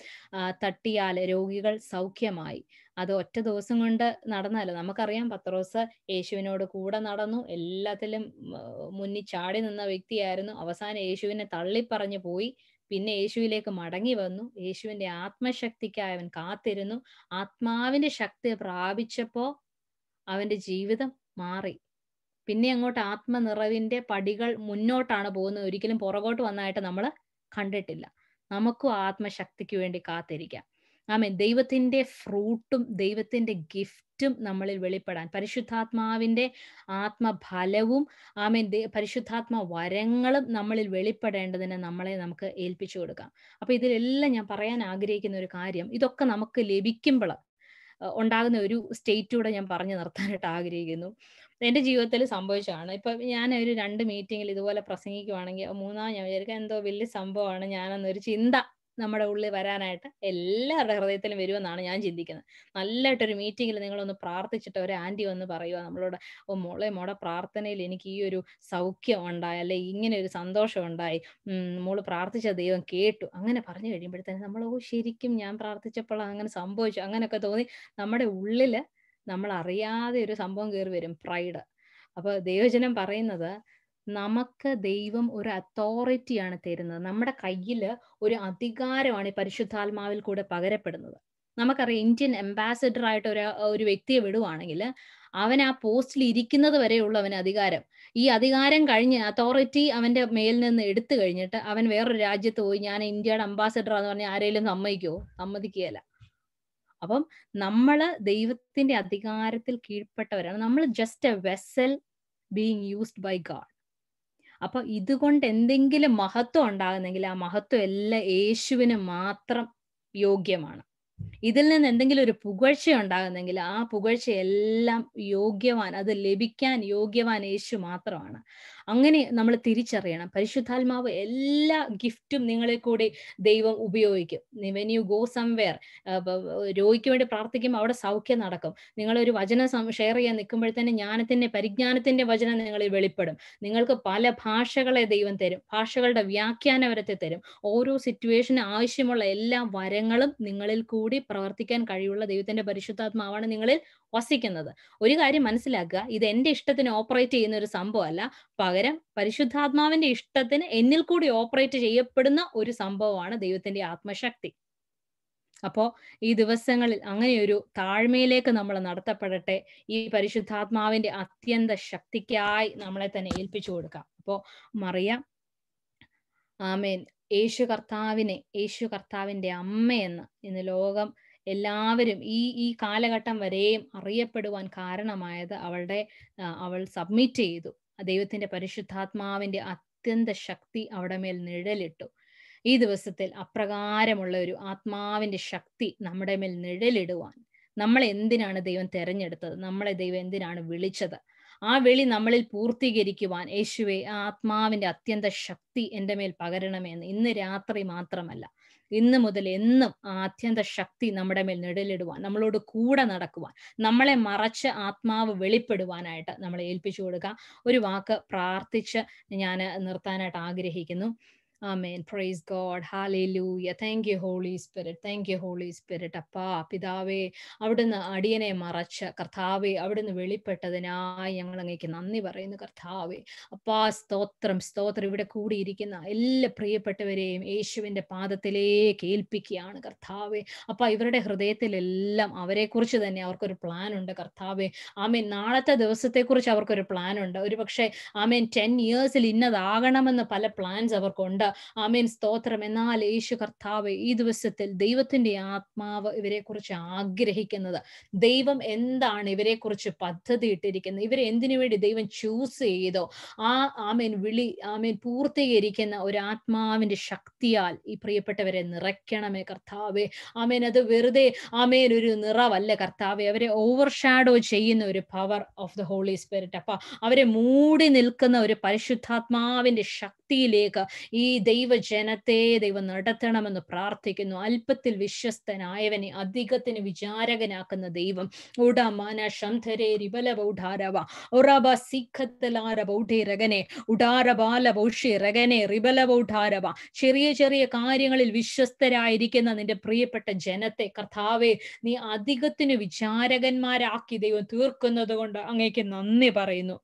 Speaker 1: തട്ടിയാൽ രോഗികൾ സൗഖ്യമായി അത് ഒറ്റ ദിവസം കൊണ്ട് നടന്നാലോ നമുക്കറിയാം പത്രോസ് യേശുവിനോട് കൂടെ നടന്നു എല്ലാത്തിലും മുന്നിൽ ചാടി നിന്ന വ്യക്തിയായിരുന്നു അവസാനം യേശുവിനെ തള്ളിപ്പറഞ്ഞു പോയി പിന്നെ യേശുവിലേക്ക് മടങ്ങി വന്നു യേശുവിന്റെ ആത്മശക്തിക്കായി അവൻ കാത്തിരുന്നു ആത്മാവിന്റെ ശക്തി പ്രാപിച്ചപ്പോ അവന്റെ ജീവിതം മാറി പിന്നെ അങ്ങോട്ട് ആത്മനിറവിന്റെ പടികൾ മുന്നോട്ടാണ് പോകുന്നത് ഒരിക്കലും പുറകോട്ട് വന്നായിട്ട് നമ്മൾ കണ്ടിട്ടില്ല നമുക്കും ആത്മശക്തിക്ക് വേണ്ടി കാത്തിരിക്കാം ആമേ ദൈവത്തിന്റെ ഫ്രൂട്ടും ദൈവത്തിന്റെ ഗിഫ്റ്റ് ഗിഫ്റ്റും നമ്മളിൽ വെളിപ്പെടാൻ പരിശുദ്ധാത്മാവിൻ്റെ ആത്മഫലവും ആമേൻ പരിശുദ്ധാത്മ വരങ്ങളും നമ്മളിൽ വെളിപ്പെടേണ്ടതിന് നമ്മളെ നമുക്ക് ഏൽപ്പിച്ചു കൊടുക്കാം അപ്പം ഇതിലെല്ലാം ഞാൻ പറയാൻ ആഗ്രഹിക്കുന്ന ഒരു കാര്യം ഇതൊക്കെ നമുക്ക് ലഭിക്കുമ്പോൾ ഉണ്ടാകുന്ന ഒരു സ്റ്റേറ്റൂടെ ഞാൻ പറഞ്ഞു നിർത്താനായിട്ട് ആഗ്രഹിക്കുന്നു എൻ്റെ ജീവിതത്തിൽ സംഭവിച്ചതാണ് ഇപ്പം ഞാൻ ഒരു രണ്ട് മീറ്റിങ്ങിൽ ഇതുപോലെ പ്രസംഗിക്കുവാണെങ്കിൽ മൂന്നാം ഞാൻ വിചാരിക്കുക എന്തോ വലിയ സംഭവമാണ് ഞാനെന്നൊരു ചിന്ത നമ്മുടെ ഉള്ളിൽ വരാനായിട്ട് എല്ലാവരുടെ ഹൃദയത്തിലും വരുമെന്നാണ് ഞാൻ ചിന്തിക്കുന്നത് നല്ലതായിട്ടൊരു മീറ്റിങ്ങിൽ നിങ്ങളൊന്ന് പ്രാർത്ഥിച്ചിട്ട് ഒരു ആൻറ്റി വന്ന് പറയുക നമ്മളോട് ഓ മോളെ മോളെ പ്രാർത്ഥനയിൽ എനിക്ക് ഈ ഒരു സൗഖ്യം ഉണ്ടായി അല്ലെ ഇങ്ങനെ ഒരു സന്തോഷം ഉണ്ടായി മോള് പ്രാർത്ഥിച്ച ദൈവം കേട്ടു അങ്ങനെ പറഞ്ഞു കഴിയുമ്പോഴത്തേന് നമ്മൾ ഓ ശരിക്കും ഞാൻ പ്രാർത്ഥിച്ചപ്പോൾ അങ്ങനെ സംഭവിച്ചു അങ്ങനെയൊക്കെ തോന്നി നമ്മുടെ ഉള്ളിൽ നമ്മൾ അറിയാതെ ഒരു സംഭവം കയറി വരും പ്രൈഡ് അപ്പോൾ ദൈവജനം പറയുന്നത് നമുക്ക് ദൈവം ഒരു അതോറിറ്റിയാണ് തരുന്നത് നമ്മുടെ കയ്യിൽ ഒരു അധികാരമാണ് ഈ പരിശുദ്ധാത്മാവിൽ കൂടെ പകരപ്പെടുന്നത് നമുക്കറിയാം ഇന്ത്യൻ അംബാസിഡർ ആയിട്ട് ഒരു ഒരു വ്യക്തിയെ വിടുവാണെങ്കിൽ അവൻ ആ പോസ്റ്റിൽ ഇരിക്കുന്നത് വരെയുള്ള അവന് അധികാരം ഈ അധികാരം കഴിഞ്ഞ് അതോറിറ്റി അവന്റെ മേലിൽ നിന്ന് എടുത്തു കഴിഞ്ഞിട്ട് അവൻ വേറൊരു രാജ്യത്ത് പോയി ഞാൻ ഇന്ത്യയുടെ അംബാസിഡർ എന്ന് പറഞ്ഞാൽ ആരെങ്കിലും സമ്മതിക്കുമോ സമ്മതിക്കുകയല്ല അപ്പം നമ്മൾ ദൈവത്തിന്റെ അധികാരത്തിൽ കീഴ്പ്പെട്ടവരാണ് നമ്മൾ just a vessel being used by God അപ്പൊ ഇതുകൊണ്ട് എന്തെങ്കിലും മഹത്വം ഉണ്ടാകുന്നെങ്കിൽ ആ മഹത്വം എല്ലാം യേശുവിന് മാത്രം യോഗ്യമാണ് ഇതിൽ നിന്ന് എന്തെങ്കിലും ഒരു പുകഴ്ച ഉണ്ടാകുന്നെങ്കിൽ ആ പുകഴ്ച എല്ലാം യോഗ്യവാൻ അത് ലഭിക്കാൻ യോഗ്യവാൻ യേശു മാത്രമാണ് അങ്ങനെ നമ്മൾ തിരിച്ചറിയണം പരിശുദ്ധാത്മാവ് എല്ലാ ഗിഫ്റ്റും നിങ്ങളെ കൂടി ദൈവം ഉപയോഗിക്കും വെൻ യു ഗോ സംവെയർ രോഗിക്ക് വേണ്ടി പ്രാർത്ഥിക്കുമ്പോൾ അവിടെ സൗഖ്യം നടക്കും നിങ്ങളൊരു വചനം ഷെയർ ചെയ്യാൻ നിൽക്കുമ്പോഴത്തേന് ജ്ഞാനത്തിന്റെ പരിജ്ഞാനത്തിന്റെ വചനം നിങ്ങളിൽ വെളിപ്പെടും നിങ്ങൾക്ക് പല ഭാഷകളെ ദൈവം തരും ഭാഷകളുടെ വ്യാഖ്യാനവരത്തെ തരും ഓരോ സിറ്റുവേഷന് ആവശ്യമുള്ള എല്ലാ വരങ്ങളും നിങ്ങളിൽ കൂടി കൂടി പ്രവർത്തിക്കാൻ കഴിവുള്ള ദൈവത്തിന്റെ പരിശുദ്ധാത്മാവാണ് നിങ്ങളിൽ വസിക്കുന്നത് ഒരു കാര്യം മനസ്സിലാക്കുക ഇത് എന്റെ ഇഷ്ടത്തിന് ഓപ്പറേറ്റ് ചെയ്യുന്ന ഒരു സംഭവമല്ല പകരം പരിശുദ്ധാത്മാവിന്റെ ഇഷ്ടത്തിന് എന്നിൽ കൂടി ഓപ്പറേറ്റ് ചെയ്യപ്പെടുന്ന ഒരു സംഭവമാണ് ദൈവത്തിന്റെ ആത്മശക്തി അപ്പോൾ ഈ ദിവസങ്ങളിൽ അങ്ങനെയൊരു താഴ്മയിലേക്ക് നമ്മൾ നടത്തപ്പെടട്ടെ ഈ പരിശുദ്ധാത്മാവിന്റെ അത്യന്ത ശക്തിക്കായി നമ്മളെ തന്നെ ഏൽപ്പിച്ചു കൊടുക്കാം അപ്പോൾ മറിയ ആമേൻ യേശു കർത്താവിനെ യേശു കർത്താവിൻ്റെ അമ്മയെന്ന് ഇന്ന് ലോകം എല്ലാവരും ഈ ഈ കാലഘട്ടം വരെയും അറിയപ്പെടുവാൻ കാരണമായത് അവളുടെ അവൾ സബ്മിറ്റ് ചെയ്തു ദൈവത്തിന്റെ പരിശുദ്ധാത്മാവിന്റെ അത്യന്ത ശക്തി അവിടെ മേൽ നിഴലിട്ടു ഈ ദിവസത്തിൽ അപ്രകാരമുള്ള ഒരു ആത്മാവിന്റെ ശക്തി നമ്മുടെ മേൽ നിഴലിടുവാൻ നമ്മളെ എന്തിനാണ് ദൈവം തെരഞ്ഞെടുത്തത് നമ്മളെ ദൈവം എന്തിനാണ് വിളിച്ചത് ആ വെളി നമ്മളിൽ പൂർത്തീകരിക്കുവാൻ യേശുവെ ആ ആത്മാവിൻ്റെ അത്യന്ത ശക്തി എൻ്റെ മേൽ പകരണമെന്ന് ഇന്ന് രാത്രി മാത്രമല്ല ഇന്ന് മുതൽ എന്നും ആ അത്യന്ത ശക്തി നമ്മുടെ മേൽ നിഴലിടുവാൻ നമ്മളോട് കൂടെ നടക്കുവാൻ നമ്മളെ മറച്ച് ആത്മാവ് വെളിപ്പെടുവാനായിട്ട് നമ്മളെ ഏൽപ്പിച്ചു കൊടുക്കുക ഒരു വാക്ക് പ്രാർത്ഥിച്ച് ഞാൻ നിർത്താനായിട്ട് ആഗ്രഹിക്കുന്നു ആമേൻ price God hallelujah thank you Holy Spirit thank you Holy Spirit അപ്പാ പിതാവേ അവിടുന്ന് അടിയനെ മറച്ച കർത്താവെ അവിടുന്ന് വെളിപ്പെട്ടതിനായി ഞങ്ങൾ അങ്ങേക്ക് നന്ദി പറയുന്നു കർത്താവെ അപ്പാ സ്തോത്രം സ്തോത്രം ഇവിടെ കൂടിയിരിക്കുന്ന എല്ലാ പ്രിയപ്പെട്ടവരെയും യേശുവിന്റെ പാദത്തിലേക്ക് ഏൽപ്പിക്കുകയാണ് കർത്താവെ അപ്പാ ഇവരുടെ ഹൃദയത്തിലെല്ലാം അവരെ കുറിച്ച് തന്നെ അവർക്കൊരു പ്ലാൻ ഉണ്ട് കർത്താവെ ആമേൻ നാളത്തെ ദിവസത്തെ കുറിച്ച് അവർക്കൊരു പ്ലാൻ ഉണ്ട് ഒരു പക്ഷേ ആമേൻ ടെൻ ഇയേഴ്സിൽ ഇന്നതാകണമെന്ന് പല പ്ലാൻസ് അവർക്കുണ്ട് ആമേൻ സ്തോത്രം എന്നാൽ യേശു കർത്താവ് ഈ ദിവസത്തിൽ ദൈവത്തിന്റെ ആത്മാവ് കുറിച്ച് ആഗ്രഹിക്കുന്നത് ദൈവം എന്താണ് ഇവരെക്കുറിച്ച് പദ്ധതി ഇട്ടിരിക്കുന്നത് ഇവരെ എന്തിനു വേണ്ടി ദൈവം ചൂസ് ചെയ്തോ ആ ആമേൻ വിളി ആമേൻ പൂർത്തീകരിക്കുന്ന ഒരു ആത്മാവിന്റെ ശക്തിയാൽ ഈ പ്രിയപ്പെട്ടവരെ നിറയ്ക്കണമേ കർത്താവെ ആമേൻ അത് വെറുതെ ആമേൻ ഒരു നിറവല്ല കർത്താവെ അവരെ ഓവർ ഷാഡോ ചെയ്യുന്ന ഒരു power of the Holy Spirit അപ്പൊ അവരെ മൂടി നിൽക്കുന്ന ഒരു പരിശുദ്ധാത്മാവിന്റെ ശക്തിയിലേക്ക് ഈ ദൈവജനത്തെ ദൈവം നടത്തണമെന്ന് പ്രാർത്ഥിക്കുന്നു അല്പത്തിൽ വിശ്വസ്തനായവനെ അധികത്തിന് വിചാരകനാക്കുന്ന ദൈവം ഉടാമാന ശംധരേ രിബല ബൗഢാരവ ഉറബ സിഖത്തലാര ബൗഢീരകനെ ഉടാരബാല ബൗഷിരകനെ റിബല ബൗഢാരവ ചെറിയ ചെറിയ കാര്യങ്ങളിൽ വിശ്വസ്തരായിരിക്കുന്ന നിന്റെ പ്രിയപ്പെട്ട ജനത്തെ കർത്താവെ നീ അധികത്തിന് വിചാരകന്മാരാക്കി ദൈവം തീർക്കുന്നത് കൊണ്ട് അങ്ങേക്ക് നന്ദി പറയുന്നു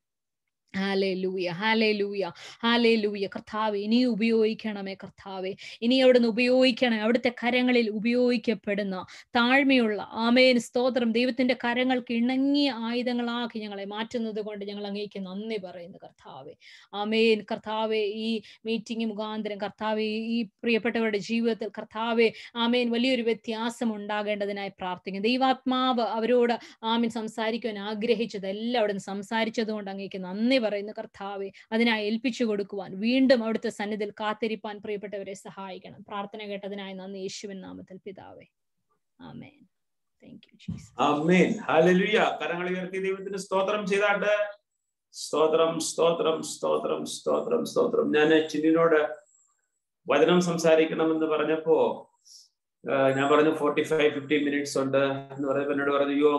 Speaker 1: ഹാലേ ലൂയ ഹാലേ ലൂയ ഹാലേ ലൂയ കർത്താവ് ഇനി ഉപയോഗിക്കണമേ കർത്താവെ ഇനി നിന്ന് ഉപയോഗിക്കണമേ അവിടുത്തെ കരങ്ങളിൽ ഉപയോഗിക്കപ്പെടുന്ന താഴ്മയുള്ള ആമേൻ സ്തോത്രം ദൈവത്തിന്റെ കരങ്ങൾക്ക് ഇണങ്ങിയ ആയുധങ്ങളാക്കി ഞങ്ങളെ മാറ്റുന്നത് കൊണ്ട് ഞങ്ങൾ അങ്ങേക്ക് നന്ദി പറയുന്നു കർത്താവെ ആമേൻ കർത്താവെ ഈ മീറ്റിംഗ് മുഖാന്തരം കർത്താവെ ഈ പ്രിയപ്പെട്ടവരുടെ ജീവിതത്തിൽ കർത്താവെ ആമേൻ വലിയൊരു വ്യത്യാസം ഉണ്ടാകേണ്ടതിനായി പ്രാർത്ഥിക്കും ദൈവാത്മാവ് അവരോട് ആമീൻ സംസാരിക്കുവാൻ ആഗ്രഹിച്ചത് എല്ലാം നിന്ന് സംസാരിച്ചത് കൊണ്ട് അങ്ങേക്ക് നന്ദി പറയുന്നു കർത്താവെ അതിനായി ഏൽപ്പിച്ചു കൊടുക്കുവാൻ വീണ്ടും അവിടുത്തെ സന്നിധിയിൽ കാത്തിരിപ്പാൻ പ്രിയപ്പെട്ടവരെ സഹായിക്കണം പ്രാർത്ഥന കേട്ടതിനായി നന്ദി യേശുവിൻ നാമത്തിൽ പിതാവേ ആമേൻ കരങ്ങൾ ഉയർത്തി ദൈവത്തിന് സ്തോത്രം ചെയ്താട്ട് സ്തോത്രം സ്തോത്രം സ്തോത്രം സ്തോത്രം സ്തോത്രം ഞാൻ ചിന്നിനോട് വചനം സംസാരിക്കണമെന്ന് പറഞ്ഞപ്പോ ഞാൻ പറഞ്ഞു ഫോർട്ടി ഫൈവ് ഫിഫ്റ്റി മിനിറ്റ്സ് ഉണ്ട് എന്ന് പറഞ്ഞപ്പോ എന്നോട് പറഞ്ഞു യോ